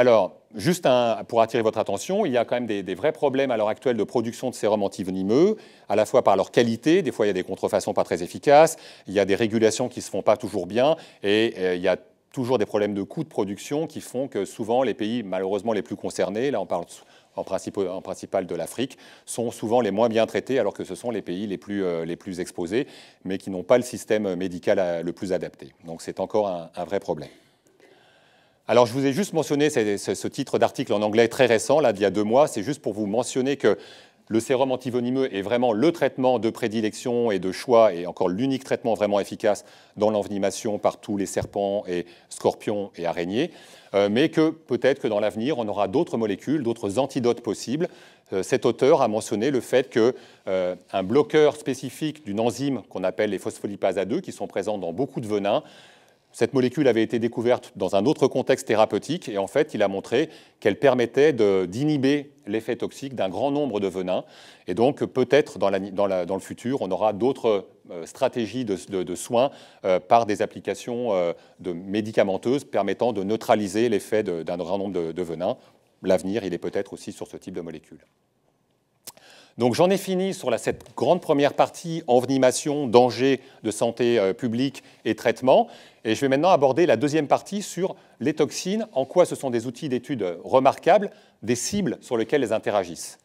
Alors, juste pour attirer votre attention, il y a quand même des, vrais problèmes à l'heure actuelle de production de sérums antivenimeux, à la fois par leur qualité, des fois il y a des contrefaçons pas très efficaces, il y a des régulations qui ne se font pas toujours bien, et euh, il y a toujours des problèmes de coûts de production qui font que souvent les pays malheureusement les plus concernés, là on parle en, principal de l'Afrique, sont souvent les moins bien traités alors que ce sont les pays les plus, euh, exposés, mais qui n'ont pas le système médical euh, le plus adapté. Donc c'est encore un vrai problème. Alors, je vous ai juste mentionné ce, titre d'article en anglais très récent, là, d'il y a deux mois. C'est juste pour vous mentionner que le sérum antivenimeux est vraiment le traitement de prédilection et de choix, et encore l'unique traitement vraiment efficace dans l'envenimation par tous les serpents et scorpions et araignées. Euh, mais que peut-être que dans l'avenir, on aura d'autres molécules, d'autres antidotes possibles. Euh, cet auteur a mentionné le fait qu'un euh, un bloqueur spécifique d'une enzyme qu'on appelle les phospholipases A2, qui sont présentes dans beaucoup de venins, cette molécule avait été découverte dans un autre contexte thérapeutique et en fait, il a montré qu'elle permettait d'inhiber l'effet toxique d'un grand nombre de venins. Et donc, peut-être dans, le futur, on aura d'autres euh, stratégies de, soins euh, par des applications euh, de médicamenteuses permettant de neutraliser l'effet d'un grand nombre de, venins. L'avenir, il est peut-être aussi sur ce type de molécule. Donc j'en ai fini sur cette grande première partie, envenimation, danger de santé publique et traitement. Et je vais maintenant aborder la deuxième partie sur les toxines, en quoi ce sont des outils d'étude remarquables, des cibles sur lesquelles elles interagissent.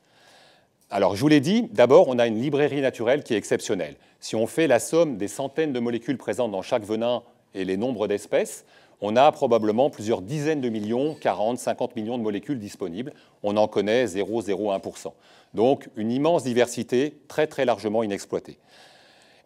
Alors, je vous l'ai dit, d'abord, on a une librairie naturelle qui est exceptionnelle. Si on fait la somme des centaines de molécules présentes dans chaque venin et les nombres d'espèces, on a probablement plusieurs dizaines de millions, 40, 50 millions de molécules disponibles. On en connaît 0,01%. Donc, une immense diversité très, très largement inexploitée.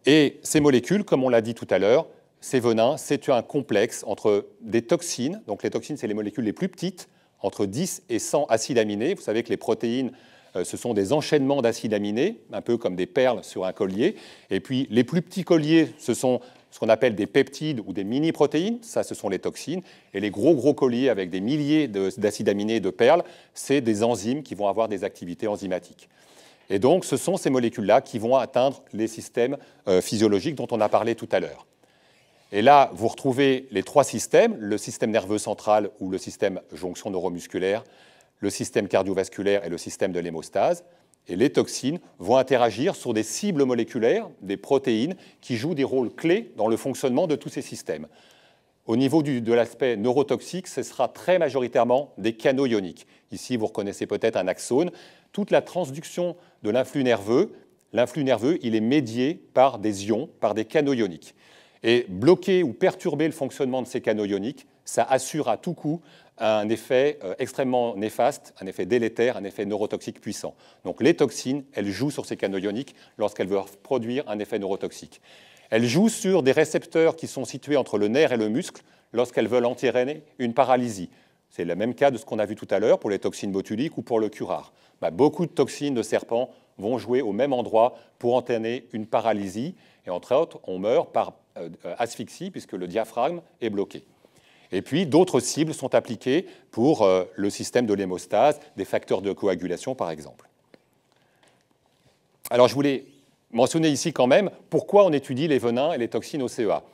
Et ces molécules, comme on l'a dit tout à l'heure, ces venins, c'est un complexe entre des toxines, donc les toxines, c'est les molécules les plus petites, entre 10 et 100 acides aminés. Vous savez que les protéines, euh, ce sont des enchaînements d'acides aminés, un peu comme des perles sur un collier. Et puis les plus petits colliers, ce sont ce qu'on appelle des peptides ou des mini-protéines, ça ce sont les toxines, et les gros gros colliers avec des milliers d'acides aminés et de perles, c'est des enzymes qui vont avoir des activités enzymatiques. Et donc ce sont ces molécules-là qui vont atteindre les systèmes euh, physiologiques dont on a parlé tout à l'heure. Et là, vous retrouvez les trois systèmes, le système nerveux central ou le système jonction neuromusculaire, le système cardiovasculaire et le système de l'hémostase. Et les toxines vont interagir sur des cibles moléculaires, des protéines, qui jouent des rôles clés dans le fonctionnement de tous ces systèmes. Au niveau de l'aspect neurotoxique, ce sera très majoritairement des canaux ioniques. Ici, vous reconnaissez peut-être un axone. Toute la transduction de l'influx nerveux, l'influx nerveux, il est médié par des ions, par des canaux ioniques. Et bloquer ou perturber le fonctionnement de ces canaux ioniques, ça assure à tout coup un effet euh, extrêmement néfaste, un effet délétère, un effet neurotoxique puissant. Donc les toxines, elles jouent sur ces canaux ioniques lorsqu'elles veulent produire un effet neurotoxique. Elles jouent sur des récepteurs qui sont situés entre le nerf et le muscle lorsqu'elles veulent entraîner une paralysie. C'est le même cas de ce qu'on a vu tout à l'heure pour les toxines botuliques ou pour le curare. Bah, beaucoup de toxines de serpents vont jouer au même endroit pour entraîner une paralysie. Et entre autres, on meurt par euh, euh, asphyxie puisque le diaphragme est bloqué. Et puis d'autres cibles sont appliquées pour euh, le système de l'hémostase, des facteurs de coagulation par exemple. Alors je voulais mentionner ici quand même pourquoi on étudie les venins et les toxines au CEA.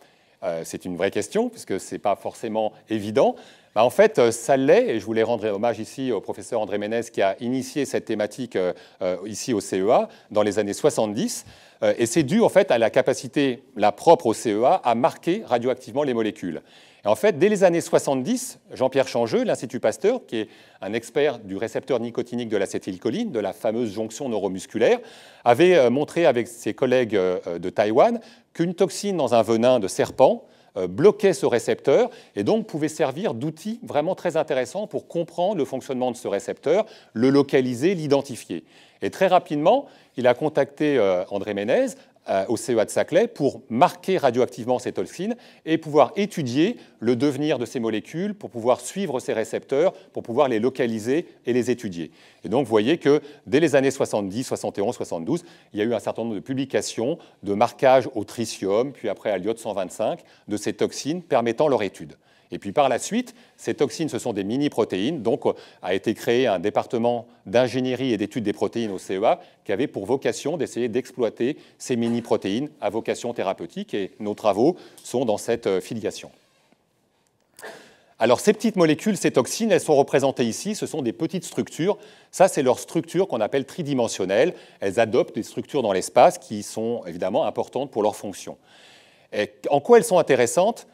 c'est une vraie question puisque ce n'est pas forcément évident. Bah, en fait, euh, ça l'est, et je voulais rendre hommage ici au professeur André Ménez qui a initié cette thématique euh, euh, ici au CEA dans les années 70. Et c'est dû en fait à la capacité, la propre au CEA, à marquer radioactivement les molécules. Et en fait, dès les années 70, Jean-Pierre Changeux, l'Institut Pasteur, qui est un expert du récepteur nicotinique de l'acétylcholine, de la fameuse jonction neuromusculaire, avait montré avec ses collègues de Taïwan qu'une toxine dans un venin de serpent euh, bloquait ce récepteur et donc pouvait servir d'outil vraiment très intéressant pour comprendre le fonctionnement de ce récepteur, le localiser, l'identifier. Et très rapidement, il a contacté euh, André Ménez euh, au CEA de Saclay pour marquer radioactivement ces toxines et pouvoir étudier le devenir de ces molécules, pour pouvoir suivre ces récepteurs, pour pouvoir les localiser et les étudier. Et donc vous voyez que dès les années 70, 71, 72, il y a eu un certain nombre de publications de marquage au tritium, puis après à l'iode 125, de ces toxines permettant leur étude. Et puis par la suite, ces toxines, ce sont des mini-protéines, donc a été créé un département d'ingénierie et d'études des protéines au CEA qui avait pour vocation d'essayer d'exploiter ces mini-protéines à vocation thérapeutique, et nos travaux sont dans cette euh, filiation. Alors ces petites molécules, ces toxines, elles sont représentées ici, ce sont des petites structures. Ça, c'est leur structure qu'on appelle tridimensionnelle. Elles adoptent des structures dans l'espace qui sont évidemment importantes pour leur fonction. en quoi elles sont intéressantes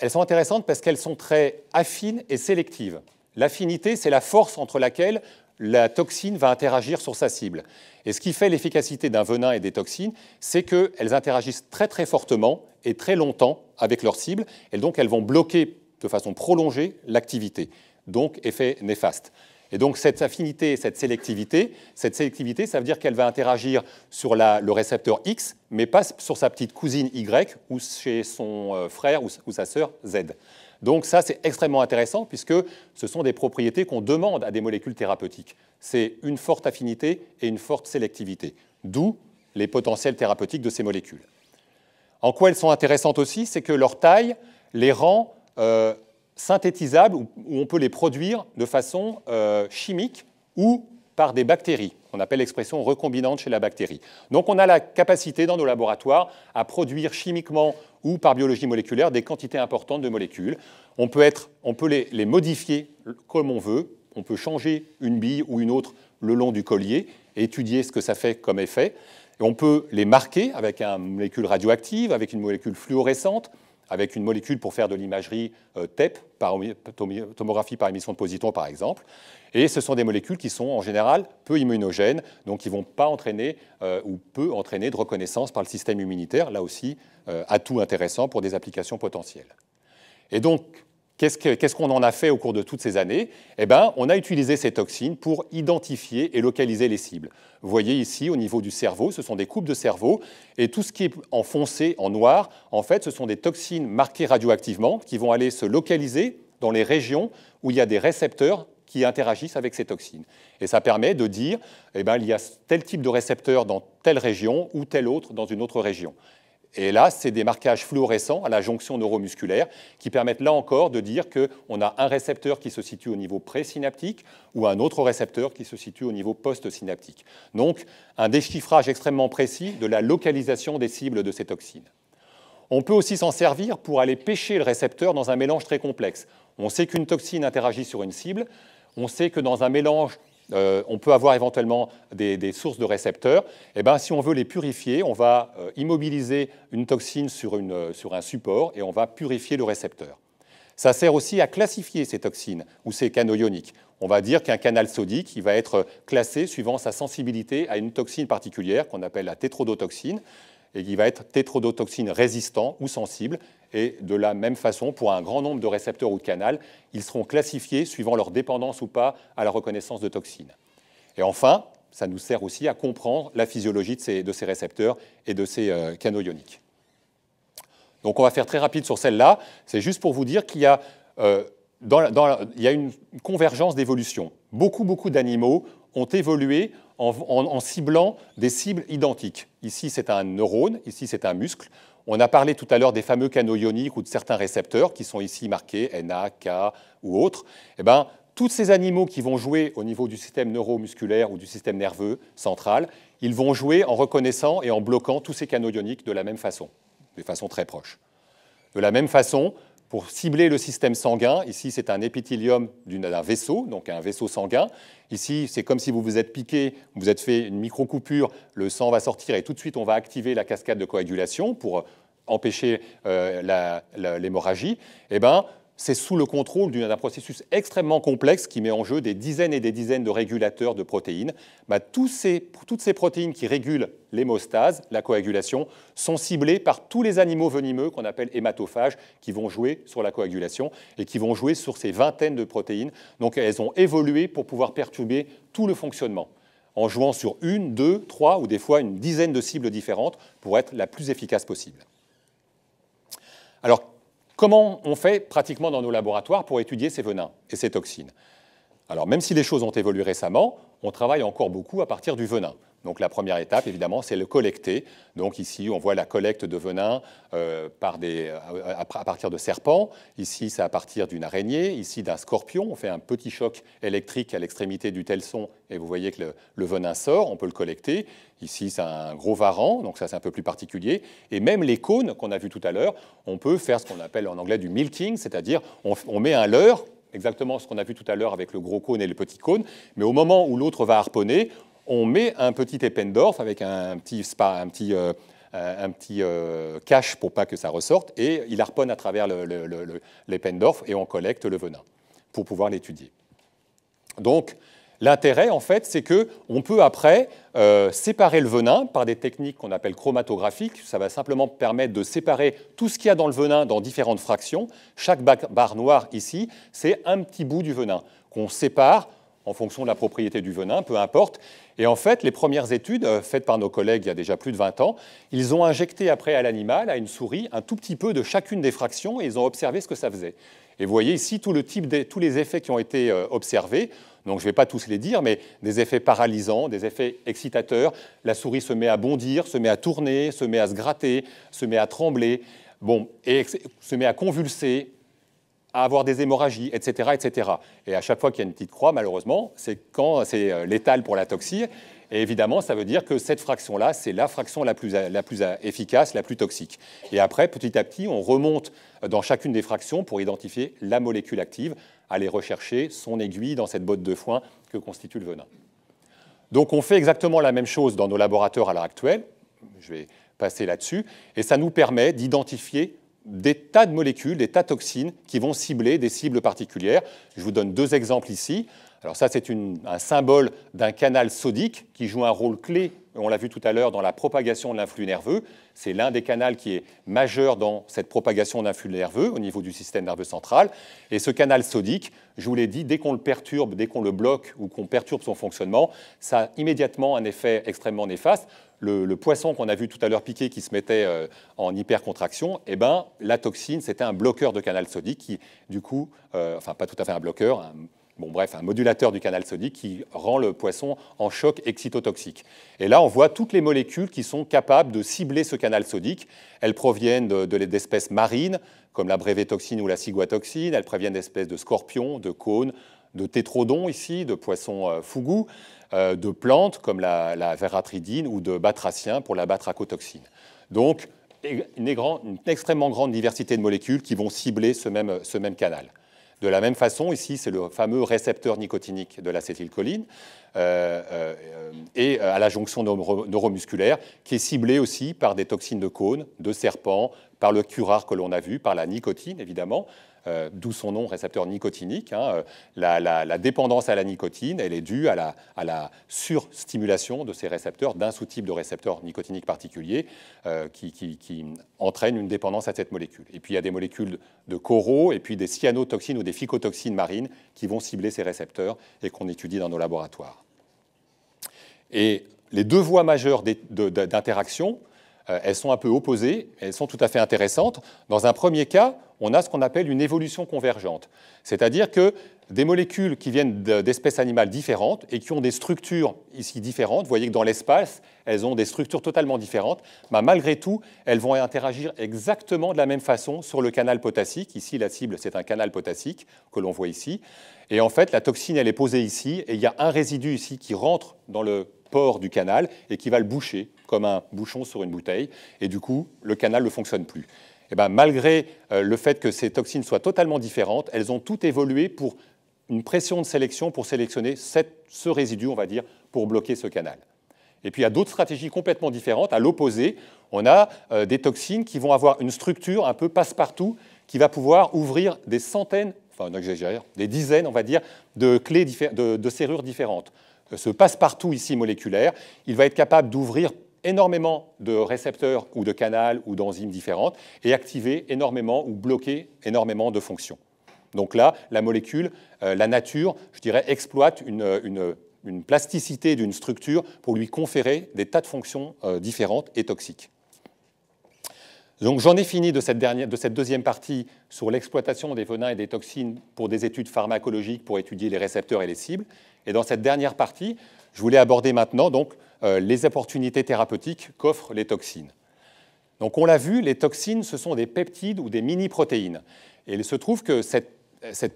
elles sont intéressantes parce qu'elles sont très affines et sélectives. L'affinité, c'est la force entre laquelle la toxine va interagir sur sa cible. Et ce qui fait l'efficacité d'un venin et des toxines, c'est qu'elles interagissent très très fortement et très longtemps avec leur cible, et donc elles vont bloquer de façon prolongée l'activité. Donc effet néfaste. Et donc cette affinité, cette sélectivité, cette sélectivité, ça veut dire qu'elle va interagir sur le récepteur X, mais pas sur sa petite cousine Y ou chez son euh, frère ou, sa sœur Z. Donc ça, c'est extrêmement intéressant puisque ce sont des propriétés qu'on demande à des molécules thérapeutiques. C'est une forte affinité et une forte sélectivité, d'où les potentiels thérapeutiques de ces molécules. En quoi elles sont intéressantes aussi, c'est que leur taille les rend euh, synthétisables, où on peut les produire de façon euh, chimique ou par des bactéries. On appelle l'expression recombinante chez la bactérie. Donc on a la capacité dans nos laboratoires à produire chimiquement ou par biologie moléculaire des quantités importantes de molécules. On peut, les, modifier comme on veut. On peut changer une bille ou une autre le long du collier et étudier ce que ça fait comme effet. on peut les marquer avec une molécule radioactive, avec une molécule fluorescente avec une molécule pour faire de l'imagerie euh, TEP, par, tomographie par émission de positons, par exemple. Et ce sont des molécules qui sont en général peu immunogènes, donc qui ne vont pas entraîner euh, ou peu entraîner de reconnaissance par le système immunitaire. Là aussi, euh, atout intéressant pour des applications potentielles. Et donc, Qu'est-ce qu'on en a fait au cours de toutes ces années Eh bien, on a utilisé ces toxines pour identifier et localiser les cibles. Vous voyez ici, au niveau du cerveau, ce sont des coupes de cerveau, et tout ce qui est enfoncé en noir, en fait, ce sont des toxines marquées radioactivement qui vont aller se localiser dans les régions où il y a des récepteurs qui interagissent avec ces toxines. Et ça permet de dire, eh ben, il y a tel type de récepteur dans telle région ou tel autre dans une autre région. Et là, c'est des marquages fluorescents à la jonction neuromusculaire qui permettent là encore de dire qu'on a un récepteur qui se situe au niveau présynaptique ou un autre récepteur qui se situe au niveau postsynaptique. Donc, un déchiffrage extrêmement précis de la localisation des cibles de ces toxines. On peut aussi s'en servir pour aller pêcher le récepteur dans un mélange très complexe. On sait qu'une toxine interagit sur une cible, on sait que dans un mélange euh, on peut avoir éventuellement des, sources de récepteurs. Eh ben, si on veut les purifier, on va euh, immobiliser une toxine euh, sur, un support et on va purifier le récepteur. Ça sert aussi à classifier ces toxines ou ces canaux ioniques. On va dire qu'un canal sodique il va être classé suivant sa sensibilité à une toxine particulière qu'on appelle la tétrodotoxine et qui va être tétrodotoxine résistant ou sensible. Et de la même façon, pour un grand nombre de récepteurs ou de canaux, ils seront classifiés suivant leur dépendance ou pas à la reconnaissance de toxines. Et enfin, ça nous sert aussi à comprendre la physiologie de ces, récepteurs et de ces euh, canaux ioniques. Donc on va faire très rapide sur celle-là. C'est juste pour vous dire qu'il y a, euh, une convergence d'évolution. Beaucoup, beaucoup d'animaux ont évolué en, ciblant des cibles identiques. Ici, c'est un neurone, ici, c'est un muscle. On a parlé tout à l'heure des fameux canaux ioniques ou de certains récepteurs qui sont ici marqués Na, K ou autres. Eh ben, tous ces animaux qui vont jouer au niveau du système neuromusculaire ou du système nerveux central, ils vont jouer en reconnaissant et en bloquant tous ces canaux ioniques de la même façon, de façon très proche. De la même façon, pour cibler le système sanguin. Ici, c'est un épithélium d'un vaisseau, donc un vaisseau sanguin. Ici, c'est comme si vous vous êtes piqué, vous vous êtes fait une micro-coupure, le sang va sortir et tout de suite, on va activer la cascade de coagulation pour empêcher euh, l'hémorragie. Eh ben, c'est sous le contrôle d'un processus extrêmement complexe qui met en jeu des dizaines et des dizaines de régulateurs de protéines. Bah, toutes ces protéines qui régulent l'hémostase, la coagulation, sont ciblées par tous les animaux venimeux qu'on appelle hématophages, qui vont jouer sur la coagulation et qui vont jouer sur ces vingtaines de protéines. Donc elles ont évolué pour pouvoir perturber tout le fonctionnement en jouant sur une, deux, trois ou des fois une dizaine de cibles différentes pour être la plus efficace possible. Alors Comment on fait pratiquement dans nos laboratoires pour étudier ces venins et ces toxines Alors même si les choses ont évolué récemment, on travaille encore beaucoup à partir du venin. Donc la première étape, évidemment, c'est le collecter. Donc ici, on voit la collecte de venin euh, par des, euh, à, partir de serpents. Ici, c'est à partir d'une araignée. Ici, d'un scorpion. On fait un petit choc électrique à l'extrémité du telson et vous voyez que le, venin sort. On peut le collecter. Ici, c'est un gros varan, donc ça, c'est un peu plus particulier. Et même les cônes qu'on a vus tout à l'heure, on peut faire ce qu'on appelle en anglais du milking, c'est-à-dire on, on met un leurre exactement ce qu'on a vu tout à l'heure avec le gros cône et le petit cône, mais au moment où l'autre va harponner, on met un petit Eppendorf avec un petit, un petit, euh, euh, cache pour pas que ça ressorte, et il harponne à travers l'Eppendorf le, et on collecte le venin pour pouvoir l'étudier. Donc, l'intérêt, en fait, c'est qu'on peut après euh, séparer le venin par des techniques qu'on appelle chromatographiques. Ça va simplement permettre de séparer tout ce qu'il y a dans le venin dans différentes fractions. Chaque barre noire ici, c'est un petit bout du venin qu'on sépare en fonction de la propriété du venin, peu importe, et en fait, les premières études euh, faites par nos collègues il y a déjà plus de 20 ans, ils ont injecté après à l'animal, à une souris, un tout petit peu de chacune des fractions et ils ont observé ce que ça faisait. Et vous voyez ici tous les effets qui ont été euh, observés. Donc je ne vais pas tous les dire, mais des effets paralysants, des effets excitateurs. La souris se met à bondir, se met à tourner, se met à se gratter, se met à trembler, bon, et se met à convulser, à avoir des hémorragies, etc. etc. Et à chaque fois qu'il y a une petite croix, malheureusement, c'est quand c'est euh, létal pour la toxie. Et évidemment, ça veut dire que cette fraction-là, c'est la fraction la plus, la plus euh, efficace, la plus toxique. Et après, petit à petit, on remonte dans chacune des fractions pour identifier la molécule active, aller rechercher son aiguille dans cette botte de foin que constitue le venin. Donc on fait exactement la même chose dans nos laboratoires à l'heure actuelle. Je vais passer là-dessus. Et ça nous permet d'identifier des tas de molécules, des tas de toxines qui vont cibler des cibles particulières. Je vous donne deux exemples ici. Alors ça, c'est un symbole d'un canal sodique qui joue un rôle clé, on l'a vu tout à l'heure, dans la propagation de l'influx nerveux. C'est l'un des canaux qui est majeur dans cette propagation d'influx nerveux au niveau du système nerveux central. Et ce canal sodique, je vous l'ai dit, dès qu'on le perturbe, dès qu'on le bloque ou qu'on perturbe son fonctionnement, ça a immédiatement un effet extrêmement néfaste. Le, poisson qu'on a vu tout à l'heure piqué qui se mettait euh, en hypercontraction, eh ben, la toxine, c'était un bloqueur de canal sodique qui, du coup, euh, enfin pas tout à fait un bloqueur, un, Bon, bref, un modulateur du canal sodique qui rend le poisson en choc excitotoxique. Et là, on voit toutes les molécules qui sont capables de cibler ce canal sodique. Elles proviennent d'espèces marines, comme la brévétoxine ou la ciguatoxine. Elles proviennent d'espèces de scorpions, de cônes, de tétrodons ici, de poissons euh, euh de plantes comme la, veratridine ou de batraciens pour la batracotoxine. Donc, une, extrêmement grande diversité de molécules qui vont cibler ce même canal. De la même façon, ici, c'est le fameux récepteur nicotinique de l'acétylcholine euh, euh, et euh, à la jonction neuromusculaire qui est ciblé aussi par des toxines de cône, de serpents par le curare que l'on a vu, par la nicotine évidemment, euh, d'où son nom récepteur nicotinique. Hein, euh, la, dépendance à la nicotine, elle est due à la, surstimulation de ces récepteurs, d'un sous-type de récepteur nicotinique particulier euh, qui, qui, entraîne une dépendance à cette molécule. Et puis il y a des molécules de coraux et puis des cyanotoxines ou des phycotoxines marines qui vont cibler ces récepteurs et qu'on étudie dans nos laboratoires. Et les deux voies majeures d'interaction, euh, elles sont un peu opposées, elles sont tout à fait intéressantes. Dans un premier cas, on a ce qu'on appelle une évolution convergente, c'est-à-dire que des molécules qui viennent d'espèces animales différentes et qui ont des structures ici différentes, vous voyez que dans l'espace, elles ont des structures totalement différentes, mais malgré tout, elles vont interagir exactement de la même façon sur le canal potassique. Ici, la cible, c'est un canal potassique que l'on voit ici. Et en fait, la toxine, elle est posée ici, et il y a un résidu ici qui rentre dans le port du canal et qui va le boucher comme un bouchon sur une bouteille, et du coup, le canal ne fonctionne plus. Et eh ben, malgré euh, le fait que ces toxines soient totalement différentes, elles ont toutes évolué pour une pression de sélection pour sélectionner ce résidu, on va dire, pour bloquer ce canal. Et puis il y a d'autres stratégies complètement différentes. À l'opposé, on a euh, des toxines qui vont avoir une structure un peu passe-partout qui va pouvoir ouvrir des centaines, enfin on exagère, des dizaines, on va dire, de clés de serrures différentes. Euh, ce passe-partout ici moléculaire, il va être capable d'ouvrir énormément de récepteurs ou de canaux ou d'enzymes différentes et activer énormément ou bloquer énormément de fonctions. Donc là, la molécule, euh, la nature, je dirais, exploite une, plasticité d'une structure pour lui conférer des tas de fonctions euh, différentes et toxiques. Donc j'en ai fini de cette, de cette deuxième partie sur l'exploitation des venins et des toxines pour des études pharmacologiques pour étudier les récepteurs et les cibles. Et dans cette dernière partie, je voulais aborder maintenant donc euh, les opportunités thérapeutiques qu'offrent les toxines. Donc on l'a vu, les toxines, ce sont des peptides ou des mini-protéines. Et il se trouve que cette,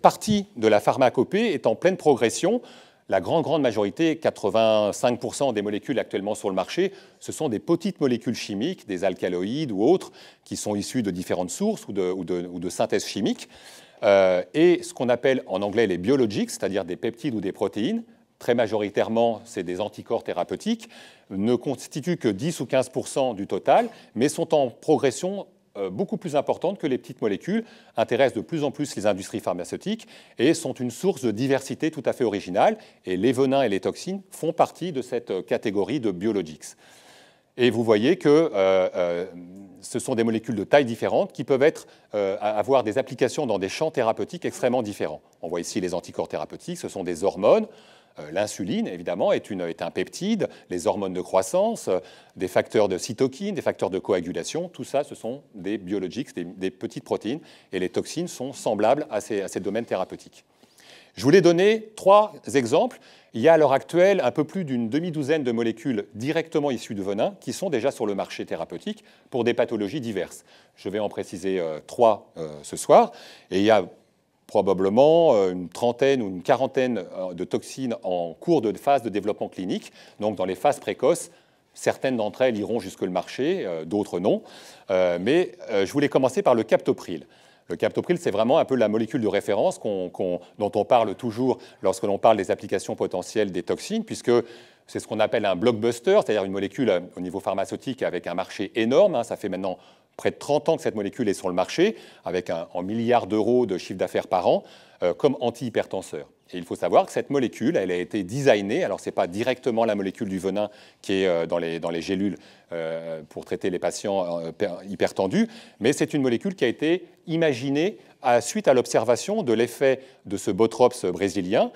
partie de la pharmacopée est en pleine progression. La grande, grande majorité, 85% des molécules actuellement sur le marché, ce sont des petites molécules chimiques, des alcaloïdes ou autres, qui sont issues de différentes sources ou de, ou synthèses chimiques. Euh, et ce qu'on appelle en anglais les biologiques, c'est-à-dire des peptides ou des protéines, très majoritairement, c'est des anticorps thérapeutiques, ne constituent que 10 ou 15 du total, mais sont en progression euh, beaucoup plus importante que les petites molécules, intéressent de plus en plus les industries pharmaceutiques et sont une source de diversité tout à fait originale. Et les venins et les toxines font partie de cette euh, catégorie de biologics. Et vous voyez que euh, ce sont des molécules de taille différente qui peuvent avoir des applications dans des champs thérapeutiques extrêmement différents. On voit ici les anticorps thérapeutiques, ce sont des hormones. Euh, l'insuline, évidemment, est, une, un peptide, les hormones de croissance, euh, des facteurs de cytokines, des facteurs de coagulation, tout ça, ce sont des biologiques, des, petites protéines, et les toxines sont semblables à ces, domaines thérapeutiques. Je voulais donner trois exemples. Il y a à l'heure actuelle un peu plus d'une demi-douzaine de molécules directement issues de venin qui sont déjà sur le marché thérapeutique pour des pathologies diverses. Je vais en préciser euh, trois ce soir. Et il y a probablement euh, une trentaine ou une quarantaine euh, de toxines en cours de phase de développement clinique, donc dans les phases précoces. Certaines d'entre elles iront jusque le marché, euh, d'autres non. mais je voulais commencer par le captopril. Le captopril, c'est vraiment un peu la molécule de référence dont on parle toujours lorsque l'on parle des applications potentielles des toxines, puisque c'est ce qu'on appelle un blockbuster, c'est-à-dire une molécule au niveau pharmaceutique avec un marché énorme. Hein. ça fait maintenant près de 30 ans que cette molécule est sur le marché, avec un, milliard d'euros de chiffre d'affaires par an, euh, comme antihypertenseur. Et il faut savoir que cette molécule, elle a été designée, alors ce n'est pas directement la molécule du venin qui est euh, dans les, dans gélules euh, pour traiter les patients hypertendus, mais c'est une molécule qui a été imaginée à, suite à l'observation de l'effet de ce Botrops brésilien.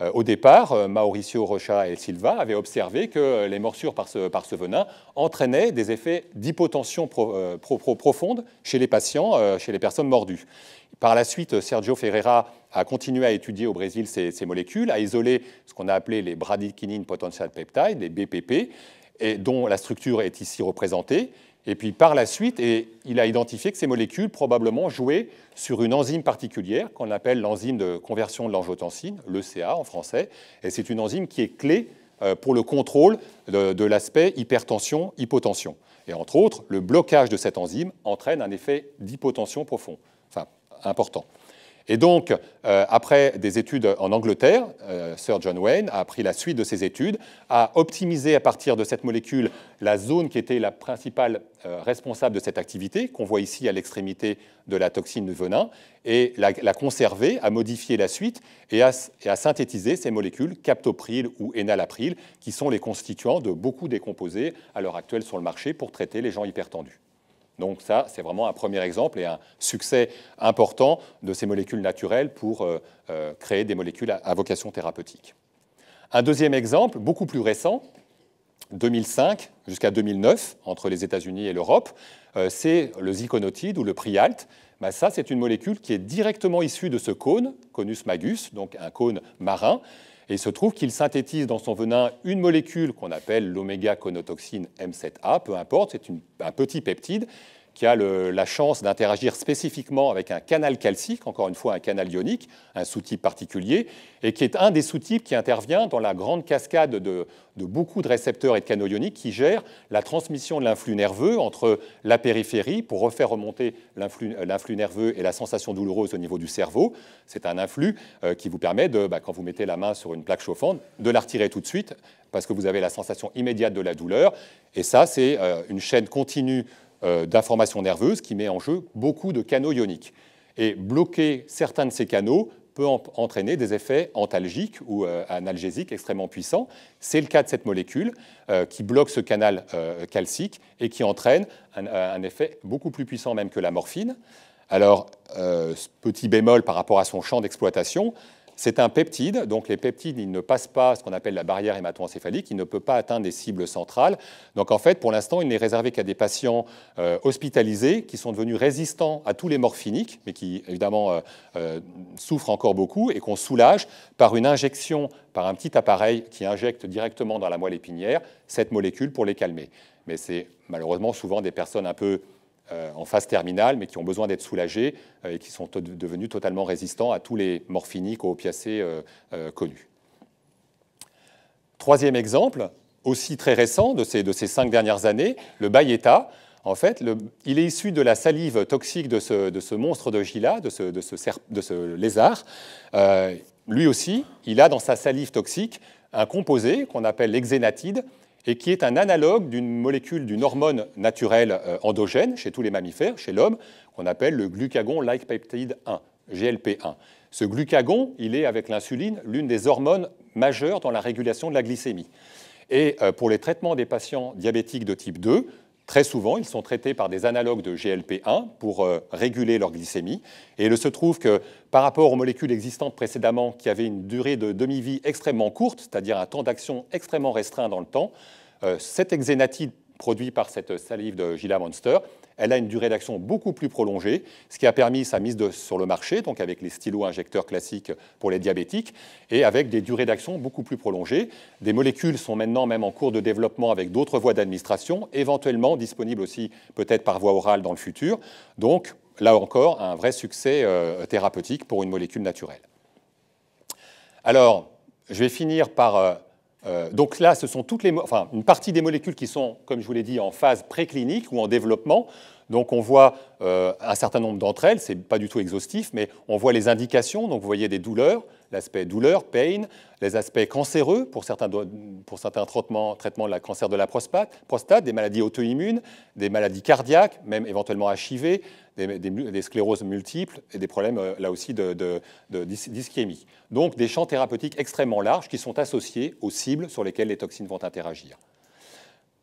Euh, au départ, euh, Mauricio Rocha et Silva avaient observé que les morsures par ce, venin entraînaient des effets d'hypotension euh, profonde chez les patients, chez les personnes mordues. Par la suite, Sergio Ferreira a continué à étudier au Brésil ces, molécules, à isoler ce qu'on a appelé les bradykinine potential peptides, les BPP, dont la structure est ici représentée. Et puis par la suite, il a identifié que ces molécules probablement jouaient sur une enzyme particulière qu'on appelle l'enzyme de conversion de l'angiotensine, l'ECA en français. Et c'est une enzyme qui est clé euh, pour le contrôle de, de l'aspect hypertension-hypotension. Et entre autres, le blocage de cette enzyme entraîne un effet d'hypotension profond, enfin important. Et donc, euh, après des études en Angleterre, euh, Sir John Wayne a pris la suite de ses études, a optimisé à partir de cette molécule la zone qui était la principale euh, responsable de cette activité, qu'on voit ici à l'extrémité de la toxine de venin, et l'a, la conservée, a modifié la suite et a, synthétisé ces molécules captopril ou enalapril, qui sont les constituants de beaucoup des composés à l'heure actuelle sur le marché pour traiter les gens hypertendus. Donc ça, c'est vraiment un premier exemple et un succès important de ces molécules naturelles pour euh, euh, créer des molécules à, vocation thérapeutique. Un deuxième exemple, beaucoup plus récent, 2005 jusqu'à 2009, entre les États-Unis et l'Europe, euh, c'est le ziconotide ou le Prialt. Ben ça, c'est une molécule qui est directement issue de ce cône, Conus magus, donc un cône marin, et il se trouve qu'il synthétise dans son venin une molécule qu'on appelle l'oméga-conotoxine M7A, peu importe, c'est un petit peptide qui a la chance d'interagir spécifiquement avec un canal calcique, encore une fois un canal ionique, un sous-type particulier, et qui est un des sous-types qui intervient dans la grande cascade de, beaucoup de récepteurs et de canaux ioniques qui gèrent la transmission de l'influx nerveux entre la périphérie pour refaire remonter l'influx nerveux et la sensation douloureuse au niveau du cerveau. C'est un influx euh, qui vous permet, de, bah, quand vous mettez la main sur une plaque chauffante, de la retirer tout de suite parce que vous avez la sensation immédiate de la douleur. Et ça, c'est euh, une chaîne continue euh, d'informations nerveuses qui met en jeu beaucoup de canaux ioniques. Et bloquer certains de ces canaux peut entraîner des effets antalgiques ou euh, analgésiques extrêmement puissants. C'est le cas de cette molécule euh, qui bloque ce canal calcique et qui entraîne un, effet beaucoup plus puissant même que la morphine. Alors, ce petit bémol par rapport à son champ d'exploitation, c'est un peptide, donc les peptides, ils ne passent pas ce qu'on appelle la barrière hématoencéphalique, ils ne peuvent pas atteindre des cibles centrales. Donc en fait, pour l'instant, il n'est réservé qu'à des patients euh, hospitalisés qui sont devenus résistants à tous les morphiniques, mais qui évidemment euh, euh, souffrent encore beaucoup et qu'on soulage par une injection, par un petit appareil qui injecte directement dans la moelle épinière cette molécule pour les calmer. Mais c'est malheureusement souvent des personnes un peu euh, en phase terminale, mais qui ont besoin d'être soulagés euh, et qui sont devenus totalement résistants à tous les morphiniques ou opiacés euh, connus. Troisième exemple, aussi très récent de ces, cinq dernières années, le Bayeta. En fait, il est issu de la salive toxique de ce, monstre de Gila, de ce, lézard. lui aussi, il a dans sa salive toxique un composé qu'on appelle l'exénatide, et qui est un analogue d'une molécule, d'une hormone naturelle euh, endogène chez tous les mammifères, chez l'homme, qu'on appelle le glucagon-like peptide 1, GLP1. Ce glucagon, il est avec l'insuline l'une des hormones majeures dans la régulation de la glycémie. Et euh, pour les traitements des patients diabétiques de type 2, Très souvent, ils sont traités par des analogues de GLP-1 pour euh, réguler leur glycémie. Et il se trouve que par rapport aux molécules existantes précédemment qui avaient une durée de demi-vie extrêmement courte, c'est-à-dire un temps d'action extrêmement restreint dans le temps, euh, cet exénatide produit par cette salive de Gila Monster elle a une durée d'action beaucoup plus prolongée, ce qui a permis sa mise sur le marché, donc avec les stylos injecteurs classiques pour les diabétiques, et avec des durées d'action beaucoup plus prolongées. Des molécules sont maintenant même en cours de développement avec d'autres voies d'administration, éventuellement disponibles aussi peut-être par voie orale dans le futur. Donc, là encore, un vrai succès euh, thérapeutique pour une molécule naturelle. Alors, je vais finir par... Euh, euh, donc là, ce sont toutes les, enfin, une partie des molécules qui sont, comme je vous l'ai dit, en phase préclinique ou en développement. Donc on voit euh, un certain nombre d'entre elles, ce n'est pas du tout exhaustif, mais on voit les indications, donc vous voyez des douleurs, l'aspect douleur, pain, les aspects cancéreux pour certains, pour certains traitements, de la cancer de la prostate, des maladies auto-immunes, des maladies cardiaques, même éventuellement HIV, des, scléroses multiples et des problèmes euh, là aussi d'ischémie. Donc des champs thérapeutiques extrêmement larges qui sont associés aux cibles sur lesquelles les toxines vont interagir.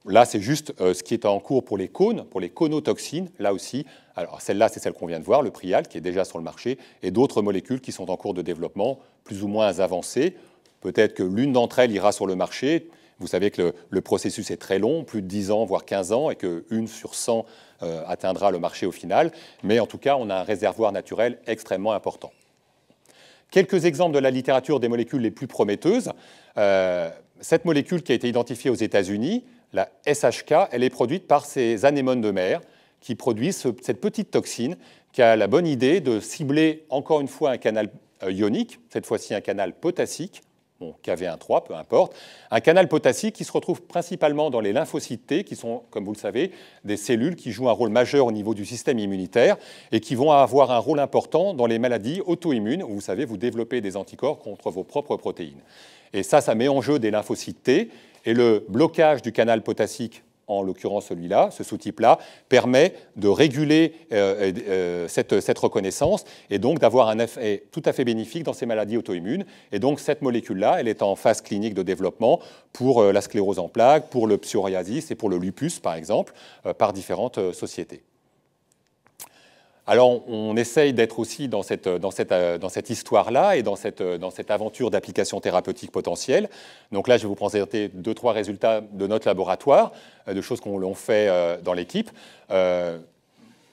Là, c'est juste euh, ce qui est en cours pour les cônes, pour les conotoxines. Là aussi, alors celle-là, c'est celle qu'on vient de voir, le Prial, qui est déjà sur le marché, et d'autres molécules qui sont en cours de développement, plus ou moins avancées. Peut-être que l'une d'entre elles ira sur le marché. Vous savez que le, processus est très long, plus de 10 ans, voire 15 ans, et qu'une sur 100 euh, atteindra le marché au final. Mais en tout cas, on a un réservoir naturel extrêmement important. Quelques exemples de la littérature des molécules les plus prometteuses. Euh, cette molécule qui a été identifiée aux États-Unis, la SHK, elle est produite par ces anémones de mer qui produisent cette petite toxine qui a la bonne idée de cibler encore une fois un canal euh, ionique, cette fois-ci un canal potassique, bon, KV1-3, peu importe, un canal potassique qui se retrouve principalement dans les lymphocytes T, qui sont, comme vous le savez, des cellules qui jouent un rôle majeur au niveau du système immunitaire et qui vont avoir un rôle important dans les maladies auto-immunes, où vous savez, vous développez des anticorps contre vos propres protéines. Et ça, ça met en jeu des lymphocytes T, et le blocage du canal potassique en l'occurrence celui-là, ce sous-type-là, permet de réguler euh, euh, euh, cette, reconnaissance et donc d'avoir un effet tout à fait bénéfique dans ces maladies auto-immunes. Et donc cette molécule-là, elle est en phase clinique de développement pour la sclérose en plaques, pour le psoriasis et pour le lupus, par exemple, par différentes sociétés. Alors, on essaye d'être aussi dans cette, euh, histoire-là et euh, dans cette, aventure d'application thérapeutique potentielle. Donc là, je vais vous présenter deux, trois résultats de notre laboratoire, euh, de choses qu'on fait dans l'équipe.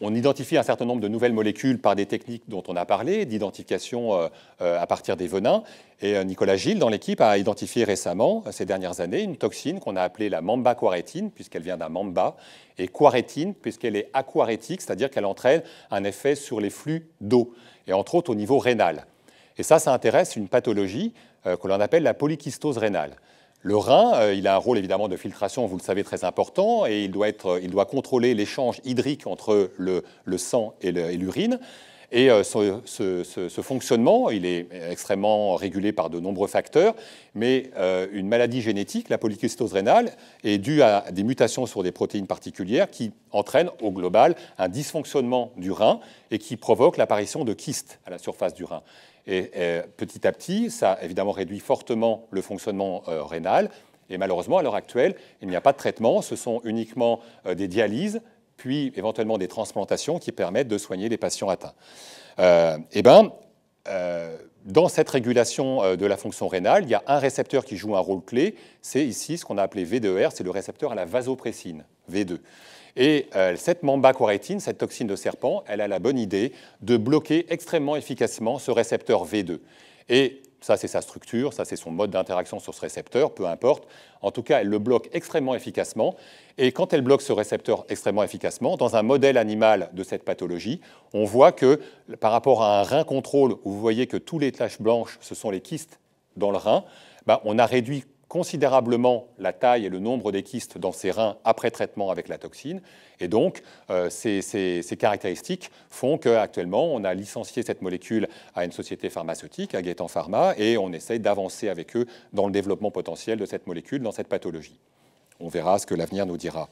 On identifie un certain nombre de nouvelles molécules par des techniques dont on a parlé, d'identification euh, euh, à partir des venins. Et euh, Nicolas Gilles, dans l'équipe, a identifié récemment, ces dernières années, une toxine qu'on a appelée la mamba quarétine, puisqu'elle vient d'un mamba, et quarétine, puisqu'elle est aquarétique, c'est-à-dire qu'elle entraîne un effet sur les flux d'eau, et entre autres au niveau rénal. Et ça, ça intéresse une pathologie que l'on appelle la polykystose rénale. Le rein, euh, il a un rôle évidemment de filtration, vous le savez, très important, et il doit, euh, contrôler l'échange hydrique entre le, sang et l'urine. Et euh, ce, fonctionnement, il est extrêmement régulé par de nombreux facteurs, mais une maladie génétique, la polycystose rénale, est due à des mutations sur des protéines particulières qui entraînent au global un dysfonctionnement du rein et qui provoque l'apparition de kystes à la surface du rein. Et, euh, petit à petit, ça évidemment réduit fortement le fonctionnement euh, rénal. Et malheureusement, à l'heure actuelle, il n'y a pas de traitement. Ce sont uniquement euh, des dialyses, puis éventuellement des transplantations qui permettent de soigner les patients atteints. eh ben, dans cette régulation de la fonction rénale, il y a un récepteur qui joue un rôle clé. C'est ici ce qu'on a appelé V2R, c'est le récepteur à la vasopressine, V2. Et euh, cette mamba cette toxine de serpent, elle a la bonne idée de bloquer extrêmement efficacement ce récepteur V2. Et ça, c'est sa structure, ça, c'est son mode d'interaction sur ce récepteur, peu importe. En tout cas, elle le bloque extrêmement efficacement. Et quand elle bloque ce récepteur extrêmement efficacement, dans un modèle animal de cette pathologie, on voit que par rapport à un rein contrôle, où vous voyez que tous les taches blanches, ce sont les kystes dans le rein, bah, on a réduit considérablement la taille et le nombre des kystes dans ses reins après traitement avec la toxine. Et donc, euh, ces, caractéristiques font qu'actuellement, on a licencié cette molécule à une société pharmaceutique, à Gaetan Pharma, et on essaie d'avancer avec eux dans le développement potentiel de cette molécule dans cette pathologie. On verra ce que l'avenir nous dira.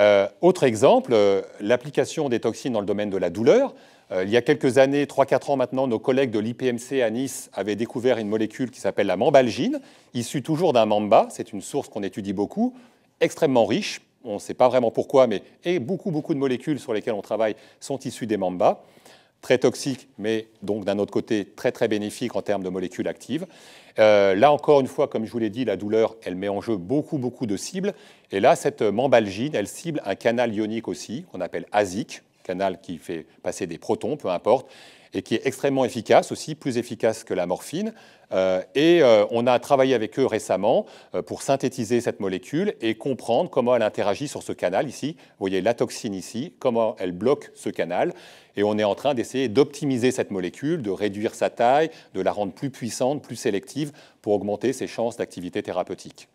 Euh, autre exemple, euh, l'application des toxines dans le domaine de la douleur. Euh, il y a quelques années, 3-4 ans maintenant, nos collègues de l'IPMC à Nice avaient découvert une molécule qui s'appelle la mambalgine, issue toujours d'un mamba. C'est une source qu'on étudie beaucoup, extrêmement riche. On ne sait pas vraiment pourquoi, mais et beaucoup, beaucoup de molécules sur lesquelles on travaille sont issues des mambas. Très toxiques, mais donc d'un autre côté très très bénéfiques en termes de molécules actives. Euh, là encore une fois, comme je vous l'ai dit, la douleur, elle met en jeu beaucoup beaucoup de cibles. Et là, cette mambalgine, elle cible un canal ionique aussi, qu'on appelle ASIC, canal qui fait passer des protons, peu importe, et qui est extrêmement efficace aussi, plus efficace que la morphine. Euh, et euh, on a travaillé avec eux récemment euh, pour synthétiser cette molécule et comprendre comment elle interagit sur ce canal ici. Vous voyez la toxine ici, comment elle bloque ce canal. Et on est en train d'essayer d'optimiser cette molécule, de réduire sa taille, de la rendre plus puissante, plus sélective pour augmenter ses chances d'activité thérapeutique.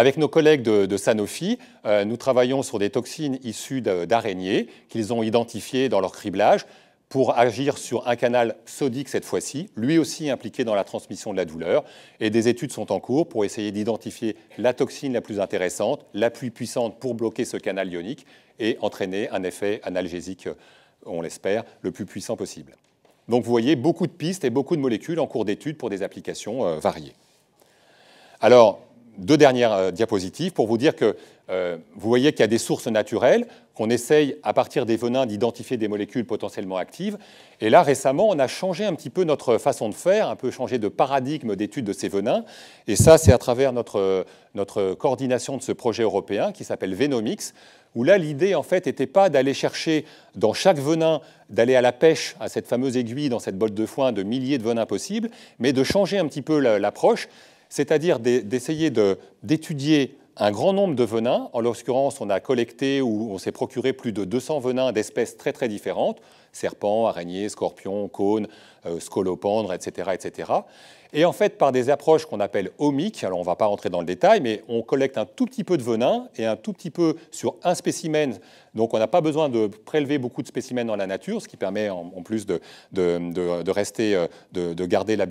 Avec nos collègues de, Sanofi, euh, nous travaillons sur des toxines issues d'araignées qu'ils ont identifiées dans leur criblage pour agir sur un canal sodique cette fois-ci, lui aussi impliqué dans la transmission de la douleur. Et des études sont en cours pour essayer d'identifier la toxine la plus intéressante, la plus puissante pour bloquer ce canal ionique et entraîner un effet analgésique, euh, on l'espère, le plus puissant possible. Donc vous voyez beaucoup de pistes et beaucoup de molécules en cours d'études pour des applications euh, variées. Alors, deux dernières euh, diapositives pour vous dire que euh, vous voyez qu'il y a des sources naturelles, qu'on essaye à partir des venins d'identifier des molécules potentiellement actives. Et là, récemment, on a changé un petit peu notre façon de faire, un peu changé de paradigme d'étude de ces venins. Et ça, c'est à travers notre, notre coordination de ce projet européen qui s'appelle Venomix où là, l'idée, en fait, n'était pas d'aller chercher dans chaque venin, d'aller à la pêche à cette fameuse aiguille dans cette botte de foin de milliers de venins possibles, mais de changer un petit peu l'approche c'est-à-dire d'essayer d'étudier un grand nombre de venins. En l'occurrence, on a collecté ou on s'est procuré plus de 200 venins d'espèces très très différentes serpents, araignées, scorpions, cônes, euh, scolopendres, etc., etc. Et en fait, par des approches qu'on appelle omiques, alors on ne va pas rentrer dans le détail, mais on collecte un tout petit peu de venin et un tout petit peu sur un spécimen donc on n'a pas besoin de prélever beaucoup de spécimens dans la nature, ce qui permet en, plus de, rester, euh, de, garder la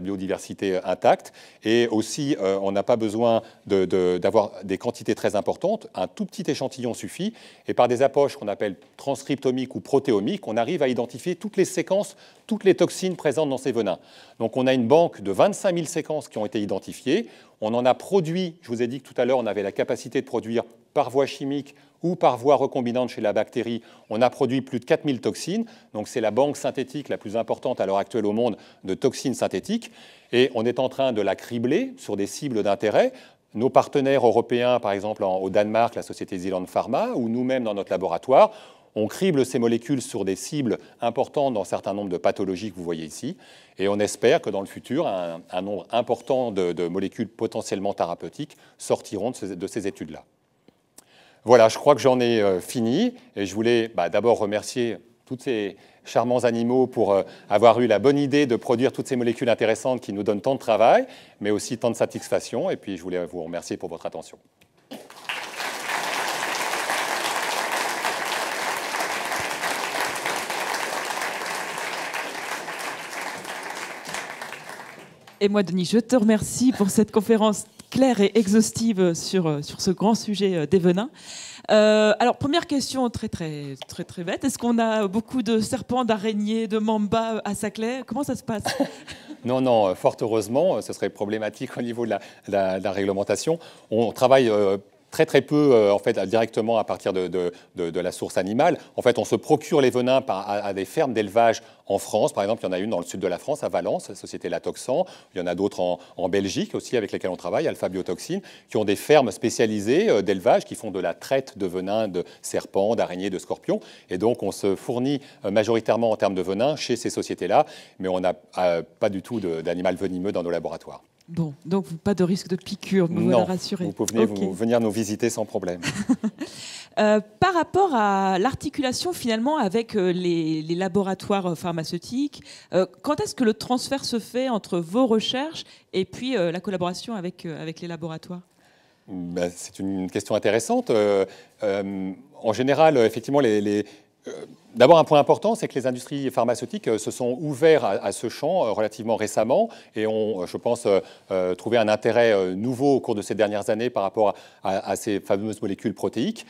biodiversité, euh, intacte. Et aussi, euh, on n'a pas besoin d'avoir des quantités très importantes. Un tout petit échantillon suffit. Et par des approches qu'on appelle transcriptomiques ou protéomiques, on arrive à identifier toutes les séquences, toutes les toxines présentes dans ces venins. Donc on a une banque de 25 000 séquences qui ont été identifiées. On en a produit, je vous ai dit que tout à l'heure, on avait la capacité de produire par voie chimique ou par voie recombinante chez la bactérie, on a produit plus de 4000 toxines. Donc c'est la banque synthétique la plus importante à l'heure actuelle au monde de toxines synthétiques. Et on est en train de la cribler sur des cibles d'intérêt. Nos partenaires européens, par exemple au Danemark, la société Zealand Pharma, ou nous-mêmes dans notre laboratoire, on crible ces molécules sur des cibles importantes dans un certain nombre de pathologies que vous voyez ici. Et on espère que dans le futur, un, nombre important de, molécules potentiellement thérapeutiques sortiront de ces études-là. Voilà, je crois que j'en ai euh, fini. Et je voulais bah, d'abord remercier tous ces charmants animaux pour euh, avoir eu la bonne idée de produire toutes ces molécules intéressantes qui nous donnent tant de travail, mais aussi tant de satisfaction. Et puis, je voulais vous remercier pour votre attention. Et moi, Denis, je te remercie pour cette conférence claire et exhaustive sur, euh, sur ce grand sujet euh, des venins. Euh, alors, première question très, très, très, très bête. Est-ce qu'on a beaucoup de serpents, d'araignées, de mamba à Saclay Comment ça se passe Non, non, fort heureusement, ce serait problématique au niveau de la, réglementation. On travaille très très peu euh, en fait directement à partir de, la source animale. En fait, on se procure les venins à, des fermes d'élevage en France. Par exemple, il y en a une dans le sud de la France, à Valence, la société Latoxan. Il y en a d'autres en, Belgique aussi, avec lesquelles on travaille, Alpha Biotoxine, qui ont des fermes spécialisées euh, d'élevage qui font de la traite de venins de serpents, d'araignées, de scorpions. Et donc, on se fournit euh, majoritairement en termes de venins chez ces sociétés-là, mais on n'a pas du tout d'animal venimeux dans nos laboratoires. Bon, donc pas de risque de piqûre, me rassurer. Vous pouvez venir, nous visiter sans problème. Euh, par rapport à l'articulation finalement avec euh, les, laboratoires euh, pharmaceutiques, quand est-ce que le transfert se fait entre vos recherches et puis la collaboration avec, avec les laboratoires ben, C'est une question intéressante. en général, effectivement, les D'abord, un point important, c'est que les industries pharmaceutiques euh, se sont ouvertes à, ce champ euh, relativement récemment et ont, euh, je pense, trouvé un intérêt nouveau au cours de ces dernières années par rapport à, ces fameuses molécules protéiques.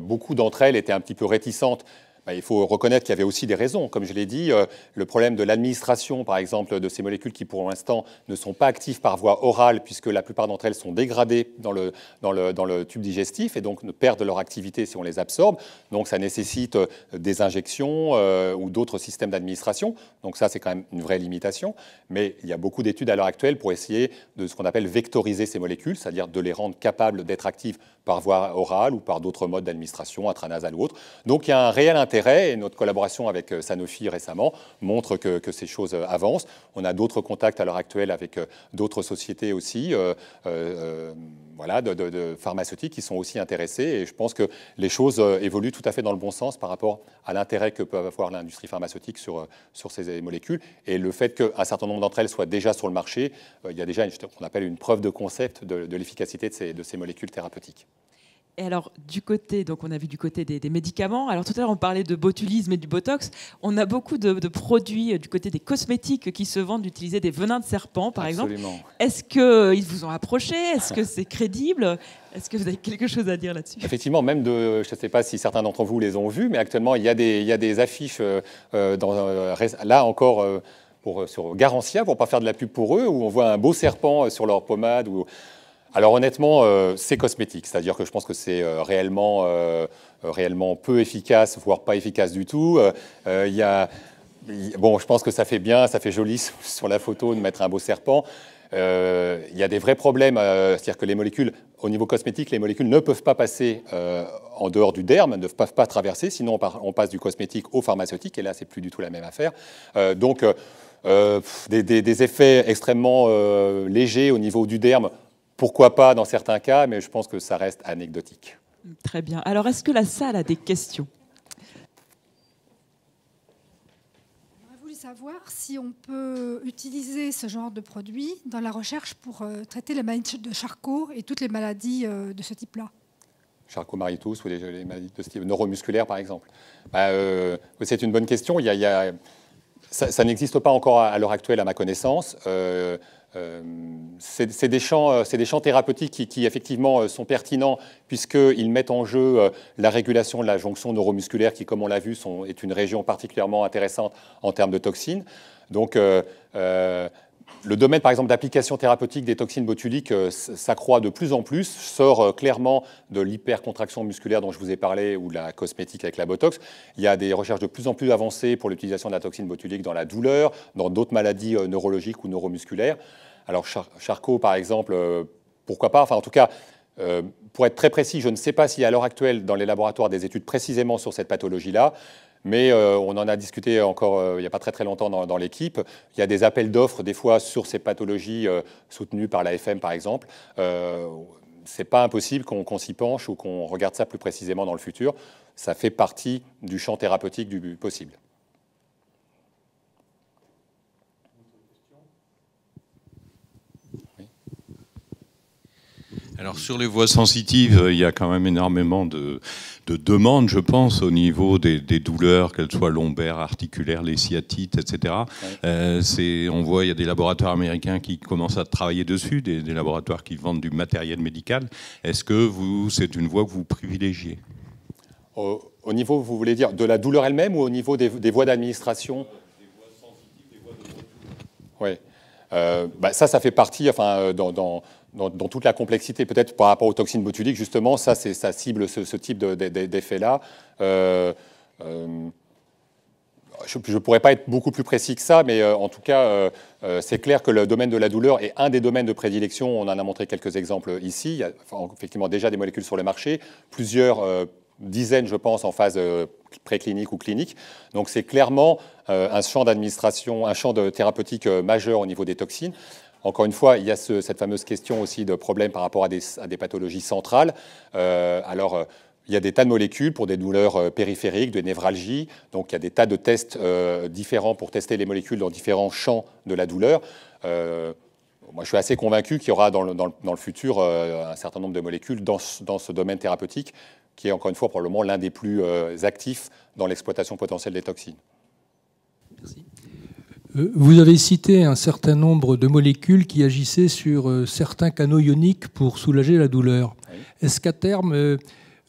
beaucoup d'entre elles étaient un petit peu réticentes bah, il faut reconnaître qu'il y avait aussi des raisons. Comme je l'ai dit, euh, le problème de l'administration, par exemple, de ces molécules qui, pour l'instant, ne sont pas actives par voie orale, puisque la plupart d'entre elles sont dégradées dans le, dans, le, tube digestif et donc perdent leur activité si on les absorbe. Donc ça nécessite euh, des injections euh, ou d'autres systèmes d'administration. Donc ça, c'est quand même une vraie limitation. Mais il y a beaucoup d'études à l'heure actuelle pour essayer de ce qu'on appelle vectoriser ces molécules, c'est-à-dire de les rendre capables d'être actives par voie orale ou par d'autres modes d'administration, intranasal ou autre. Donc il y a un réel intérêt et notre collaboration avec euh, Sanofi récemment montre que, ces choses euh, avancent. On a d'autres contacts à l'heure actuelle avec euh, d'autres sociétés aussi, voilà, de, pharmaceutiques qui sont aussi intéressées. Et je pense que les choses évoluent tout à fait dans le bon sens par rapport à l'intérêt que peut avoir l'industrie pharmaceutique sur, sur ces molécules. Et le fait qu'un certain nombre d'entre elles soient déjà sur le marché, il y a déjà ce qu'on appelle une preuve de concept de, l'efficacité de ces molécules thérapeutiques. Et alors, du côté, donc on a vu du côté des, médicaments. Alors tout à l'heure, on parlait de botulisme et du botox. On a beaucoup de, produits euh, du côté des cosmétiques qui se vendent d'utiliser des venins de serpent, par exemple. Est-ce qu'ils euh, vous ont approché Est-ce que c'est crédible Est-ce que vous avez quelque chose à dire là-dessus Effectivement, même de, je ne sais pas si certains d'entre vous les ont vus, mais actuellement, il y a des, il des affiches euh, dans, là encore. pour, sur Garantia, pour ne pas faire de la pub pour eux, où on voit un beau serpent sur leur pommade, ou alors honnêtement, euh, c'est cosmétique, c'est-à-dire que je pense que c'est euh, réellement, euh, réellement peu efficace, voire pas efficace du tout. Il y a, bon, je pense que ça fait bien, ça fait joli sur la photo de mettre un beau serpent. Il y a des vrais problèmes, c'est-à-dire que les molécules, au niveau cosmétique, les molécules ne peuvent pas passer en dehors du derme, ne peuvent pas traverser, sinon on, passe du cosmétique au pharmaceutique, et là c'est plus du tout la même affaire. donc des, effets extrêmement légers au niveau du derme pourquoi pas dans certains cas, mais je pense que ça reste anecdotique. Très bien. Alors, est-ce que la salle a des questions J'aurais voulu savoir si on peut utiliser ce genre de produit dans la recherche pour euh, traiter les maladie de Charcot et toutes les maladies euh, de ce type-là. Charcot-Maritus ou les, maladies de neuromusculaires, par exemple bah, euh, C'est une bonne question. Il y ça, n'existe pas encore à, à l'heure actuelle, à ma connaissance. Euh, c'est des, euh, des, champs thérapeutiques qui, effectivement euh, sont pertinents puisqu'ils mettent en jeu la régulation de la jonction neuromusculaire qui, comme on l'a vu, sont, est une région particulièrement intéressante en termes de toxines. Donc, le domaine, par exemple, d'application thérapeutique des toxines botuliques euh, s'accroît de plus en plus, sort euh, clairement de l'hypercontraction musculaire dont je vous ai parlé ou de la cosmétique avec la Botox. Il y a des recherches de plus en plus avancées pour l'utilisation de la toxine botulique dans la douleur, dans d'autres maladies euh, neurologiques ou neuromusculaires. Alors, Charcot, par exemple, pourquoi pas Enfin, en tout cas, pour être très précis, je ne sais pas si à l'heure actuelle, dans les laboratoires, des études précisément sur cette pathologie-là, mais euh, on en a discuté encore euh, il n'y a pas très très longtemps dans, l'équipe. Il y a des appels d'offres des fois sur ces pathologies euh, soutenues par la FM par exemple. n'est pas impossible qu'on s'y penche ou qu'on regarde ça plus précisément dans le futur. Ça fait partie du champ thérapeutique du possible. Alors sur les voies sensitives, euh, il y a quand même énormément de, demandes, je pense, au niveau des, douleurs, qu'elles soient lombaires, articulaires, les sciatites, etc. Euh, on voit, il y a des laboratoires américains qui commencent à travailler dessus, des, laboratoires qui vendent du matériel médical. Est-ce que vous, c'est une voie que vous privilégiez au, niveau, vous voulez dire, de la douleur elle-même ou au niveau des, des voies d'administration Oui. Euh, bah, ça, ça fait partie, enfin, euh, dans, dans, toute la complexité, peut-être par rapport aux toxines botuliques, justement, ça, ça cible ce, type d'effet-là. Euh, euh, je ne pourrais pas être beaucoup plus précis que ça, mais euh, en tout cas, c'est clair que le domaine de la douleur est un des domaines de prédilection. On en a montré quelques exemples ici. Il y a effectivement déjà des molécules sur le marché, plusieurs dizaines, je pense, en phase préclinique ou clinique. Donc c'est clairement un champ d'administration, un champ de thérapeutique majeur au niveau des toxines. Encore une fois, il y a cette fameuse question aussi de problème par rapport à des, pathologies centrales. Euh, alors, euh, il y a des tas de molécules pour des douleurs euh, périphériques, des névralgies. Donc, il y a des tas de tests différents pour tester les molécules dans différents champs de la douleur. moi, je suis assez convaincu qu'il y aura dans le, futur un certain nombre de molécules dans ce, dans ce domaine thérapeutique, qui est encore une fois probablement l'un des plus actifs dans l'exploitation potentielle des toxines. Merci. Euh, vous avez cité un certain nombre de molécules qui agissaient sur euh, certains canaux ioniques pour soulager la douleur. Est-ce qu'à terme, euh,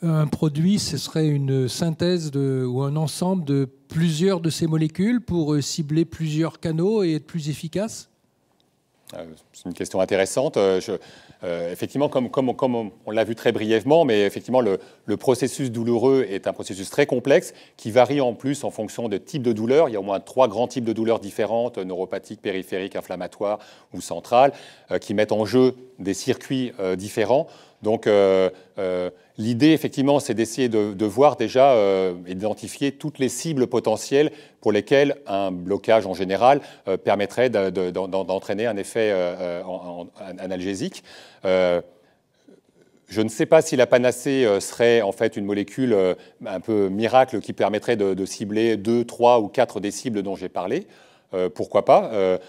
un produit, ce serait une synthèse de, ou un ensemble de plusieurs de ces molécules pour cibler plusieurs canaux et être plus efficace ah, C'est une question intéressante. Je, euh, effectivement, comme, on, l'a vu très brièvement, mais effectivement, le, processus douloureux est un processus très complexe qui varie en plus en fonction de types de douleurs. Il y a au moins trois grands types de douleurs différentes, neuropathiques, périphériques, inflammatoires ou centrales, euh, qui mettent en jeu des circuits euh, différents. Donc euh, euh, l'idée, effectivement, c'est d'essayer de, voir déjà euh, et d'identifier toutes les cibles potentielles pour lesquelles un blocage en général permettrait d'entraîner un effet analgésique. Je ne sais pas si la panacée serait en fait une molécule un peu miracle qui permettrait de, cibler deux, trois ou quatre des cibles dont j'ai parlé. pourquoi pas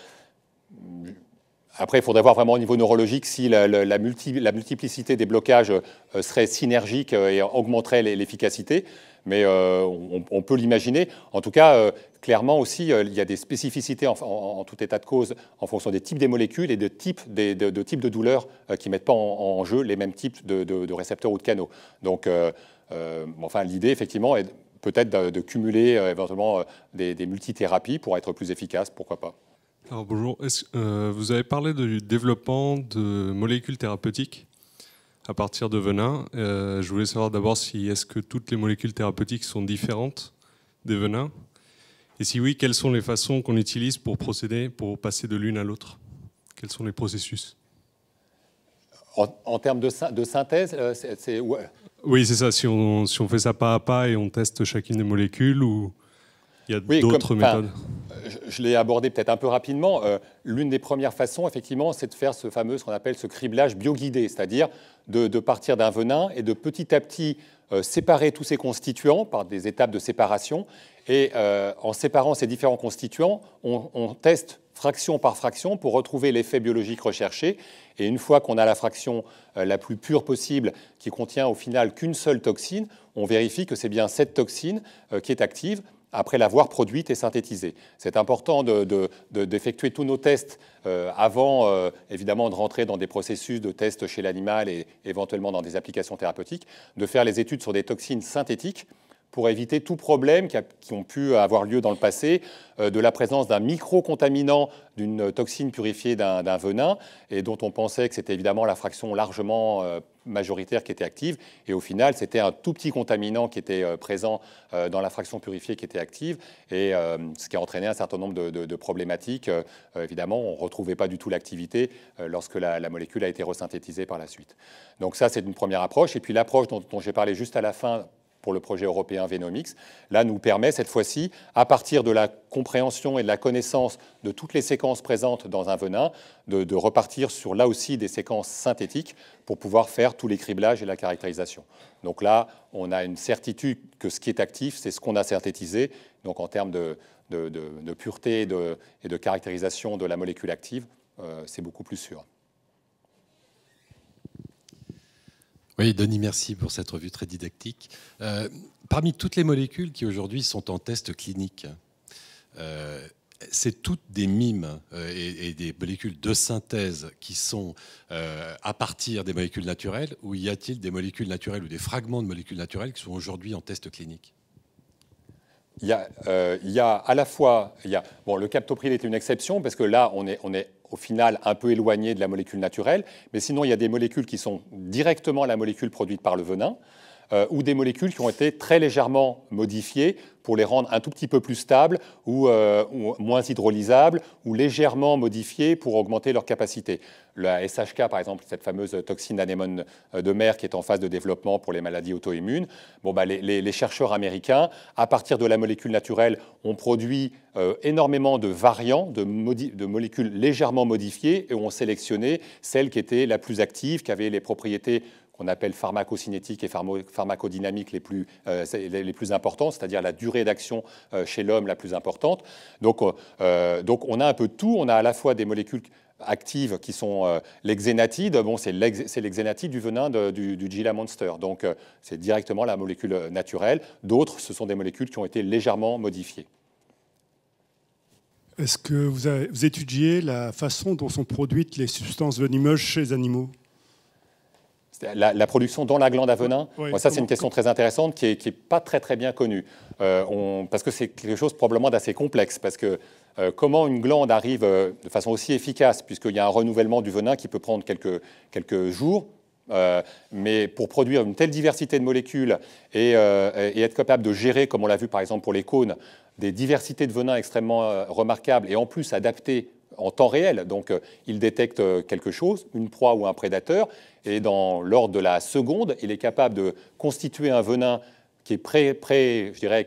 après, il faudrait voir vraiment au niveau neurologique si la, multiplicité des blocages euh, serait synergique euh, et augmenterait l'efficacité, mais euh, on, peut l'imaginer. En tout cas, clairement aussi, il y a des spécificités en, tout état de cause en fonction des types des molécules et de types, des, de, types de douleurs qui ne mettent pas en, jeu les mêmes types de, récepteurs ou de canaux. Donc, enfin, l'idée, effectivement, est peut-être de, cumuler éventuellement des, des multithérapies pour être plus efficace, pourquoi pas. Alors bonjour. Euh, vous avez parlé du développement de molécules thérapeutiques à partir de venins. Euh, je voulais savoir d'abord si est-ce que toutes les molécules thérapeutiques sont différentes des venins Et si oui, quelles sont les façons qu'on utilise pour procéder, pour passer de l'une à l'autre Quels sont les processus en, termes de, de synthèse, euh, c'est, Oui, c'est ça. Si on, si on fait ça pas à pas et on teste chacune des molécules ou oui, d'autres méthodes je l'ai abordé peut-être un peu rapidement. Euh, l'une des premières façons, effectivement, c'est de faire ce fameux, ce qu'on appelle ce criblage bioguidé, c'est-à-dire de, partir d'un venin et de petit à petit euh, séparer tous ses constituants par des étapes de séparation. Et euh, en séparant ces différents constituants, on, on, teste fraction par fraction pour retrouver l'effet biologique recherché. Et une fois qu'on a la fraction la plus pure possible, qui contient au final qu'une seule toxine, on vérifie que c'est bien cette toxine qui est active après l'avoir produite et synthétisée. C'est important d'effectuer tous nos tests euh, avant, euh, évidemment, de rentrer dans des processus de tests chez l'animal et éventuellement dans des applications thérapeutiques, de faire les études sur des toxines synthétiques pour éviter tout problème qui, a, ont pu avoir lieu dans le passé euh, de la présence d'un micro-contaminant d'une toxine purifiée d'un venin et dont on pensait que c'était évidemment la fraction largement majoritaire qui était active. Et au final, c'était un tout petit contaminant qui était euh, présent euh, dans la fraction purifiée qui était active, et euh, ce qui a entraîné un certain nombre de, problématiques. Évidemment, on ne retrouvait pas du tout l'activité lorsque la, molécule a été resynthétisée par la suite. Donc ça, c'est une première approche. Et puis l'approche dont j'ai parlé juste à la fin pour le projet européen Venomix, là nous permet cette fois-ci, à partir de la compréhension et de la connaissance de toutes les séquences présentes dans un venin, de, repartir sur là aussi des séquences synthétiques pour pouvoir faire tous les criblages et la caractérisation. Donc là, on a une certitude que ce qui est actif, c'est ce qu'on a synthétisé. Donc en termes de, pureté et, de caractérisation de la molécule active, euh, c'est beaucoup plus sûr. Oui, Denis, merci pour cette revue très didactique. Euh, parmi toutes les molécules qui aujourd'hui sont en test clinique, euh, c'est toutes des mimes euh, et, des molécules de synthèse qui sont à partir des molécules naturelles, ou y a-t-il des molécules naturelles ou des fragments de molécules naturelles qui sont aujourd'hui en test clinique il y, a, il y, à la fois, il y bon, le captopril est une exception parce que là, on est, on est au final un peu éloigné de la molécule naturelle. Mais sinon, il y a des molécules qui sont directement la molécule produite par le venin euh, ou des molécules qui ont été très légèrement modifiées pour les rendre un tout petit peu plus stables ou euh, moins hydrolysables ou légèrement modifiées pour augmenter leur capacité. La SHK, par exemple, cette fameuse toxine d'anémone euh, de mer qui est en phase de développement pour les maladies auto-immunes, bon, bah, les, chercheurs américains, à partir de la molécule naturelle, ont produit euh, énormément de variants, de, de, molécules légèrement modifiées, et ont sélectionné celle qui était la plus active, qui avait les propriétés qu'on appelle pharmacocinétiques et pharmacodynamiques les plus, importantes, euh, les plus importants, c'est-à-dire la durée d'action chez l'homme la plus importante. Donc, donc on a un peu de tout, on a à la fois des molécules actives qui sont les euh, l'exénatide. Bon, c'est l'exénatide du venin du, Gila Monster. Donc, euh, c'est directement la molécule euh, naturelle. D'autres, ce sont des molécules qui ont été légèrement modifiées. Est-ce que vous, avez, vous étudiez la façon dont sont produites les substances venimeuses chez les animaux la, production dans la glande à venin, ça c'est une question très intéressante qui n'est est pas très très bien connue, euh, parce que c'est quelque chose probablement d'assez complexe, parce que euh, comment une glande arrive euh, de façon aussi efficace, puisqu'il y a un renouvellement du venin qui peut prendre quelques, quelques jours, mais pour produire une telle diversité de molécules et, être capable de gérer, comme on l'a vu par exemple pour les cônes, des diversités de venins extrêmement remarquables et en plus adaptées en temps réel. Donc euh, il détecte euh, quelque chose, une proie ou un prédateur, et dans l'ordre de la seconde, il est capable de constituer un venin qui est prêt, je dirais,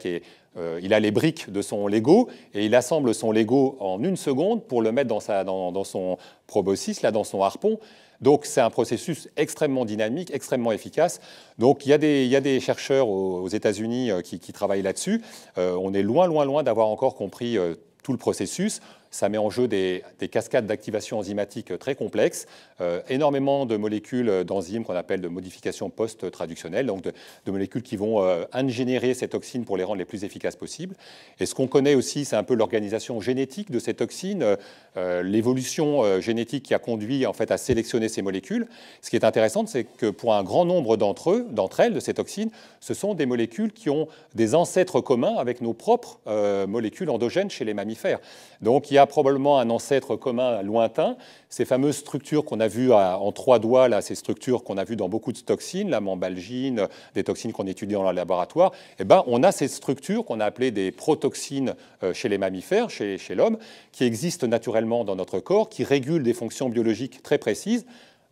euh, il a les briques de son Lego et il assemble son Lego en une seconde pour le mettre dans, sa, dans, son proboscis, là, dans son harpon. Donc c'est un processus extrêmement dynamique, extrêmement efficace. Donc il y a des, chercheurs aux, États-Unis qui, travaillent là-dessus. on est loin, loin, loin d'avoir encore compris tout le processus. Ça met en jeu des, cascades d'activation enzymatique très complexes, euh, énormément de molécules d'enzymes qu'on appelle de modifications post-traductionnelles, donc de, molécules qui vont euh, ingénérer ces toxines pour les rendre les plus efficaces possibles. Et ce qu'on connaît aussi, c'est un peu l'organisation génétique de ces toxines, euh, l'évolution génétique qui a conduit en fait à sélectionner ces molécules. Ce qui est intéressant, c'est que pour un grand nombre d'entre eux, d'entre elles, de ces toxines, ce sont des molécules qui ont des ancêtres communs avec nos propres molécules endogènes chez les mammifères. Donc il y a probablement un ancêtre commun lointain. Ces fameuses structures qu'on a vues en trois doigts, là, ces structures qu'on a vues dans beaucoup de toxines, la mambalgine, des toxines qu'on étudie dans le laboratoire, eh ben, on a ces structures qu'on a appelées des protoxines euh, chez les mammifères, chez l'homme, qui existent naturellement dans notre corps, qui régulent des fonctions biologiques très précises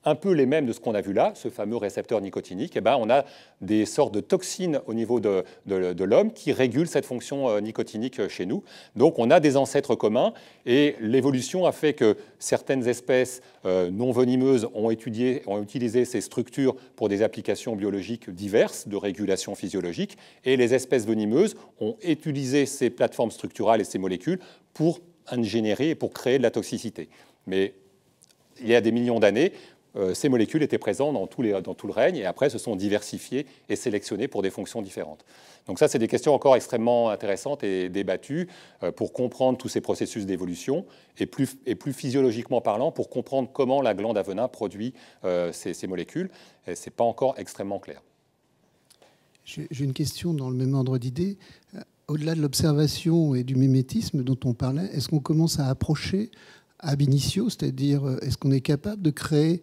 un peu les mêmes de ce qu'on a vu là, ce fameux récepteur nicotinique, eh ben, on a des sortes de toxines au niveau de, l'homme qui régulent cette fonction euh, nicotinique euh, chez nous. Donc on a des ancêtres communs et l'évolution a fait que certaines espèces euh, non venimeuses ont, étudié, ont utilisé ces structures pour des applications biologiques diverses de régulation physiologique et les espèces venimeuses ont utilisé ces plateformes structurales et ces molécules pour ingénérer et pour créer de la toxicité. Mais il y a des millions d'années, euh, ces molécules étaient présentes dans, tous les, dans tout le règne et après se sont diversifiées et sélectionnées pour des fonctions différentes. Donc ça, c'est des questions encore extrêmement intéressantes et débattues euh, pour comprendre tous ces processus d'évolution et plus, et plus physiologiquement parlant, pour comprendre comment la glande avena produit euh, ces, molécules. Ce n'est pas encore extrêmement clair. J'ai une question dans le même ordre d'idée. Au-delà de l'observation et du mimétisme dont on parlait, est-ce qu'on commence à approcher ab initio, c'est-à-dire est-ce qu'on est capable de créer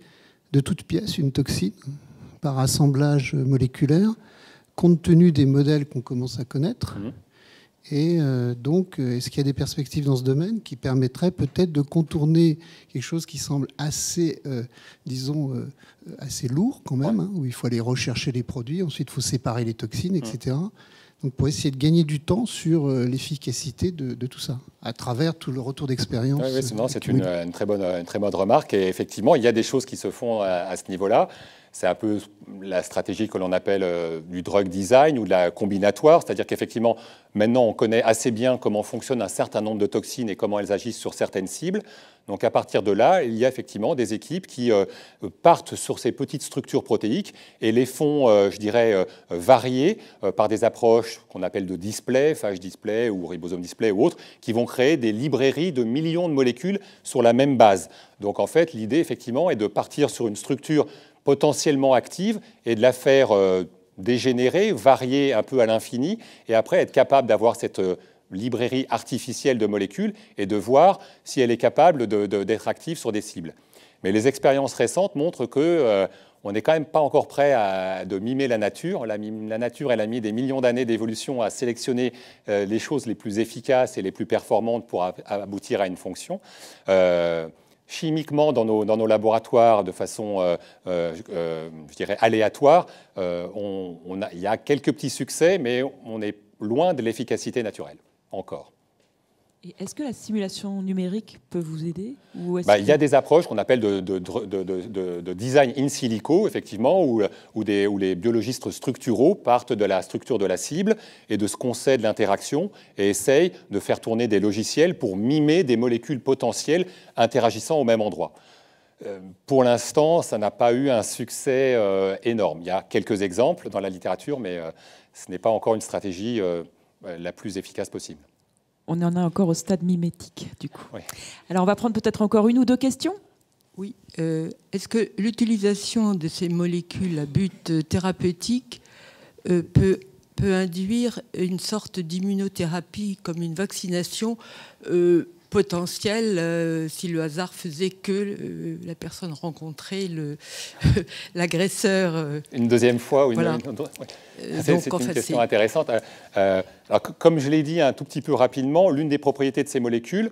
de toute pièce une toxine par assemblage moléculaire, compte tenu des modèles qu'on commence à connaître. Mhm. Et euh, donc, euh, est-ce qu'il y a des perspectives dans ce domaine qui permettraient peut-être de contourner quelque chose qui semble assez, euh, disons, assez lourd quand même, hein, où il faut aller rechercher les produits, ensuite il faut séparer les toxines, etc donc pour essayer de gagner du temps sur euh, l'efficacité de, tout ça, à travers tout le retour d'expérience. Oui, c'est euh, euh, une, très bonne, très bonne remarque. Et effectivement, il y a des choses qui se font à ce niveau-là. C'est un peu la stratégie que l'on appelle euh, du drug design ou de la combinatoire, c'est-à-dire qu'effectivement, maintenant, on connaît assez bien comment fonctionne un certain nombre de toxines et comment elles agissent sur certaines cibles. Donc à partir de là, il y a effectivement des équipes qui euh, partent sur ces petites structures protéiques et les font, euh, je dirais, varier par des approches qu'on appelle de display, phage display ou ribosome display ou autres, qui vont créer des librairies de millions de molécules sur la même base. Donc en fait, l'idée, effectivement, est de partir sur une structure potentiellement active et de la faire euh, dégénérer, varier un peu à l'infini, et après être capable d'avoir cette euh, librairie artificielle de molécules et de voir si elle est capable d'être active sur des cibles. Mais les expériences récentes montrent que euh, on n'est quand même pas encore prêt à de mimer la nature. La, nature, elle a mis des millions d'années d'évolution à sélectionner les choses les plus efficaces et les plus performantes pour aboutir à une fonction chimiquement dans nos, laboratoires de façon, euh, euh, euh, je dirais, aléatoire. il y a quelques petits succès, mais on est loin de l'efficacité naturelle, encore. Est-ce que la simulation numérique peut vous aider bah, Il y a des approches qu'on appelle de, design in silico, effectivement, où, les biologistes structuraux partent de la structure de la cible et de ce qu'on sait de l'interaction et essayent de faire tourner des logiciels pour mimer des molécules potentielles interagissant au même endroit. Euh, pour l'instant, ça n'a pas eu un succès euh, énorme. Il y a quelques exemples dans la littérature, mais euh, ce n'est pas encore une stratégie la plus efficace possible on en a encore au stade mimétique, du coup. Alors, on va prendre peut-être encore une ou deux questions. Oui. Euh, est-ce que l'utilisation de ces molécules à but euh, thérapeutique euh, peut, peut induire une sorte d'immunothérapie comme une vaccination potentiel euh, si le hasard faisait que euh, la personne rencontrait l'agresseur. Euh. une deuxième fois ou une, C'est une question intéressante. comme je l'ai dit un tout petit peu rapidement, l'une des propriétés de ces molécules,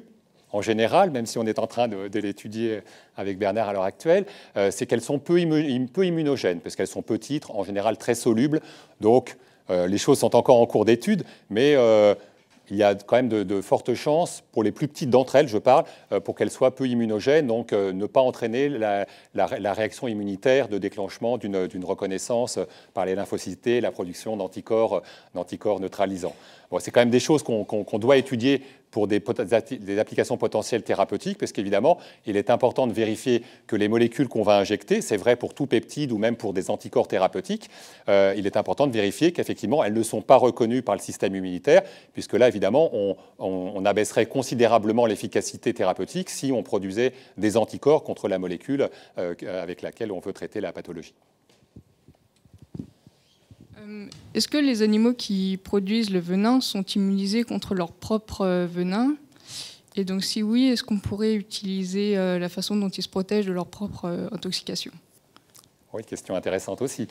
en général, même si on est en train de, l'étudier avec Bernard à l'heure actuelle, c'est qu'elles sont peu, peu immunogènes, parce qu'elles sont petites, en général très solubles. Donc, les choses sont encore en cours d'étude, mais il y a quand même de, fortes chances, pour les plus petites d'entre elles, je parle, euh, pour qu'elles soient peu immunogènes, donc euh, ne pas entraîner la, réaction immunitaire de déclenchement d'une reconnaissance par les lymphocytes, la production d'anticorps neutralisants. Bon, c'est quand même des choses qu'on doit étudier pour des, applications potentielles thérapeutiques, parce qu'évidemment, il est important de vérifier que les molécules qu'on va injecter, c'est vrai pour tout peptide ou même pour des anticorps thérapeutiques, euh, il est important de vérifier qu'effectivement, elles ne sont pas reconnues par le système immunitaire, puisque là, évidemment, on, abaisserait considérablement l'efficacité thérapeutique si on produisait des anticorps contre la molécule euh, avec laquelle on veut traiter la pathologie. Euh, est-ce que les animaux qui produisent le venin sont immunisés contre leur propre euh, venin Et donc si oui, est-ce qu'on pourrait utiliser euh, la façon dont ils se protègent de leur propre intoxication oui, question intéressante aussi.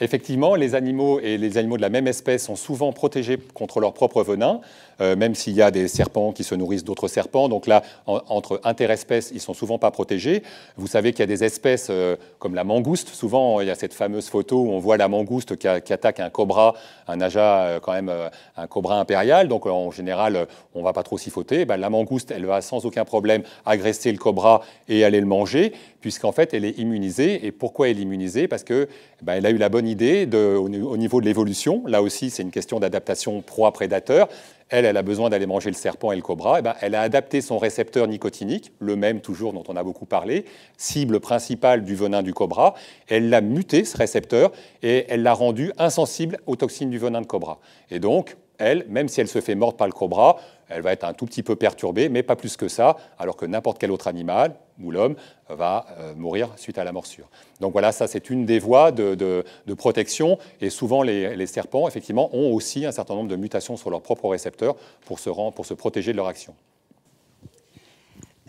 effectivement, les animaux et les animaux de la même espèce sont souvent protégés contre leur propre venin. Euh, même s'il y a des serpents qui se nourrissent d'autres serpents. Donc là, entre interespèces, ils sont souvent pas protégés. Vous savez qu'il y a des espèces euh, comme la mangouste. Souvent, il y a cette fameuse photo où on voit la mangouste qui, attaque un cobra, un naja euh, quand même, un cobra impérial. Donc en général, on va pas trop s'y fauter. Ben, la mangouste, elle va sans aucun problème agresser le cobra et aller le manger, puisqu'en fait, elle est immunisée. Et pourquoi elle est immunisée Parce que ben, elle a eu la bonne idée au, au niveau de l'évolution. Là aussi, c'est une question d'adaptation proie-prédateur elle, elle a besoin d'aller manger le serpent et le cobra, et eh ben, elle a adapté son récepteur nicotinique, le même toujours dont on a beaucoup parlé, cible principale du venin du cobra, elle l'a muté, ce récepteur, et elle l'a rendu insensible aux toxines du venin de cobra. Et donc, elle, même si elle se fait mordre par le cobra, elle va être un tout petit peu perturbée, mais pas plus que ça, alors que n'importe quel autre animal ou l'homme va euh, mourir suite à la morsure. Donc voilà, ça c'est une des voies de, protection, et souvent les, serpents, effectivement, ont aussi un certain nombre de mutations sur leurs propres récepteurs pour se, pour se protéger de leur action.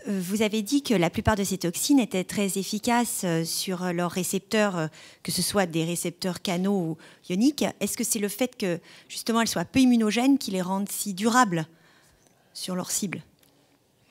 Vous avez dit que la plupart de ces toxines étaient très efficaces euh, sur euh, leurs récepteurs, euh, que ce soit des récepteurs canaux ou ioniques. Est-ce que c'est le fait que justement elles soient peu immunogènes qui les rendent si durables sur leur cible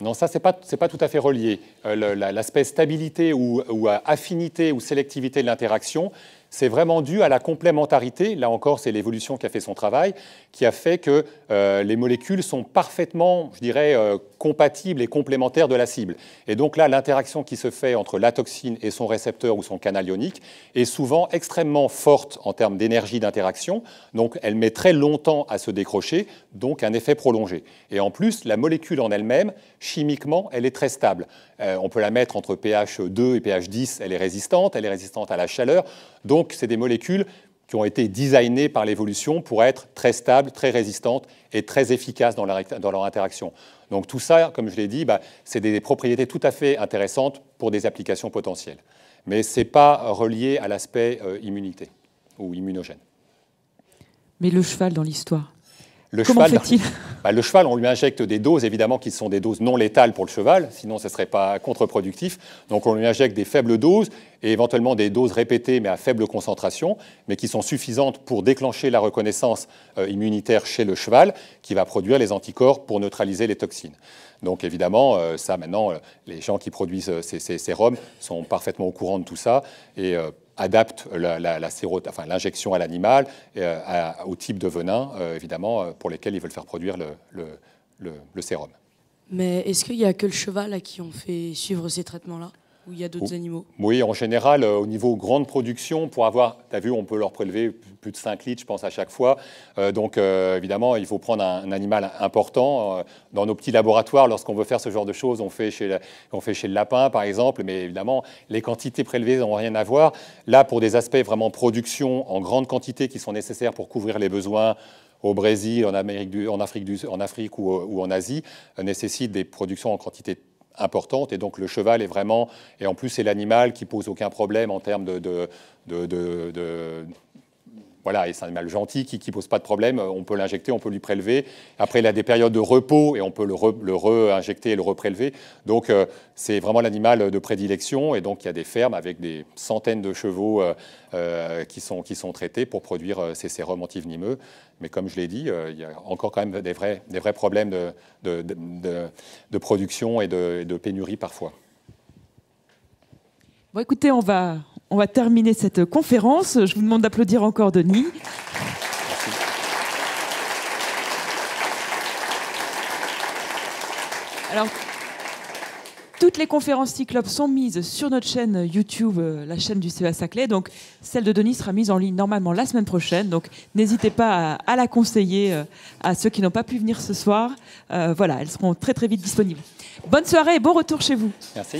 non, ça, ce n'est pas, pas, tout à fait relié. L'aspect stabilité ou, ou, affinité ou sélectivité de l'interaction, c'est vraiment dû à la complémentarité, là encore c'est l'évolution qui a fait son travail, qui a fait que euh, les molécules sont parfaitement, je dirais, euh, compatibles et complémentaires de la cible. Et donc là, l'interaction qui se fait entre la toxine et son récepteur ou son canal ionique est souvent extrêmement forte en termes d'énergie d'interaction, donc elle met très longtemps à se décrocher, donc un effet prolongé. Et en plus, la molécule en elle-même, chimiquement, elle est très stable. Euh, on peut la mettre entre pH 2 et pH 10, elle est résistante, elle est résistante à la chaleur. Donc donc, c'est des molécules qui ont été designées par l'évolution pour être très stables, très résistantes et très efficaces dans leur, interaction. Donc tout ça, comme je l'ai dit, bah, c'est des propriétés tout à fait intéressantes pour des applications potentielles. Mais ce n'est pas relié à l'aspect euh, immunité ou immunogène. Mais le cheval dans l'histoire le Comment fait bah, bah, Le cheval, on lui injecte des doses, évidemment, qui sont des doses non létales pour le cheval, sinon ce ne serait pas contre-productif. Donc on lui injecte des faibles doses et éventuellement des doses répétées, mais à faible concentration, mais qui sont suffisantes pour déclencher la reconnaissance euh, immunitaire chez le cheval, qui va produire les anticorps pour neutraliser les toxines. Donc évidemment, euh, ça maintenant, euh, les gens qui produisent ces, ces sont parfaitement au courant de tout ça et adapte la, enfin, l'injection à l'animal euh, au type de venin, euh, évidemment, euh, pour lesquels ils veulent faire produire le, le sérum. Mais est-ce qu'il n'y a que le cheval à qui on fait suivre ces traitements-là ou il y a d'autres animaux Oui, en général, euh, au niveau grande production, pour avoir, tu as vu, on peut leur prélever plus de 5 litres, je pense, à chaque fois. Euh, donc, euh, évidemment, il faut prendre un, animal important. Dans nos petits laboratoires, lorsqu'on veut faire ce genre de choses, on fait, chez le, on fait chez le lapin, par exemple, mais évidemment, les quantités prélevées n'ont rien à voir. Là, pour des aspects vraiment production en grande quantité qui sont nécessaires pour couvrir les besoins au Brésil, en, Amérique du, en, Afrique, du, en Afrique ou, ou en Asie, nécessitent des productions en quantité importante. Et donc le cheval est vraiment, et en plus c'est l'animal qui pose aucun problème en termes de, de voilà, et c'est un animal gentil qui ne pose pas de problème, euh, on peut l'injecter, on peut lui prélever. Après, il a des périodes de repos et on peut le, re, injecter et le reprélever. Donc, euh, c'est vraiment l'animal de prédilection. Et donc, il y a des fermes avec des centaines de chevaux euh, qui, sont, qui sont traités pour produire ces sérums antivenimeux. Mais comme je l'ai dit, il y a encore quand même des vrais, problèmes de, production et de, de pénurie parfois. Bon, écoutez, on va, on va terminer cette conférence. Je vous demande d'applaudir encore Denis. Alors, toutes les conférences Cyclope sont mises sur notre chaîne YouTube, euh, la chaîne du CEA Saclay. Donc, celle de Denis sera mise en ligne normalement la semaine prochaine. Donc, n'hésitez pas à, la conseiller euh, à ceux qui n'ont pas pu venir ce soir. Euh, voilà, elles seront très très vite disponibles. Bonne soirée et bon retour chez vous. Merci.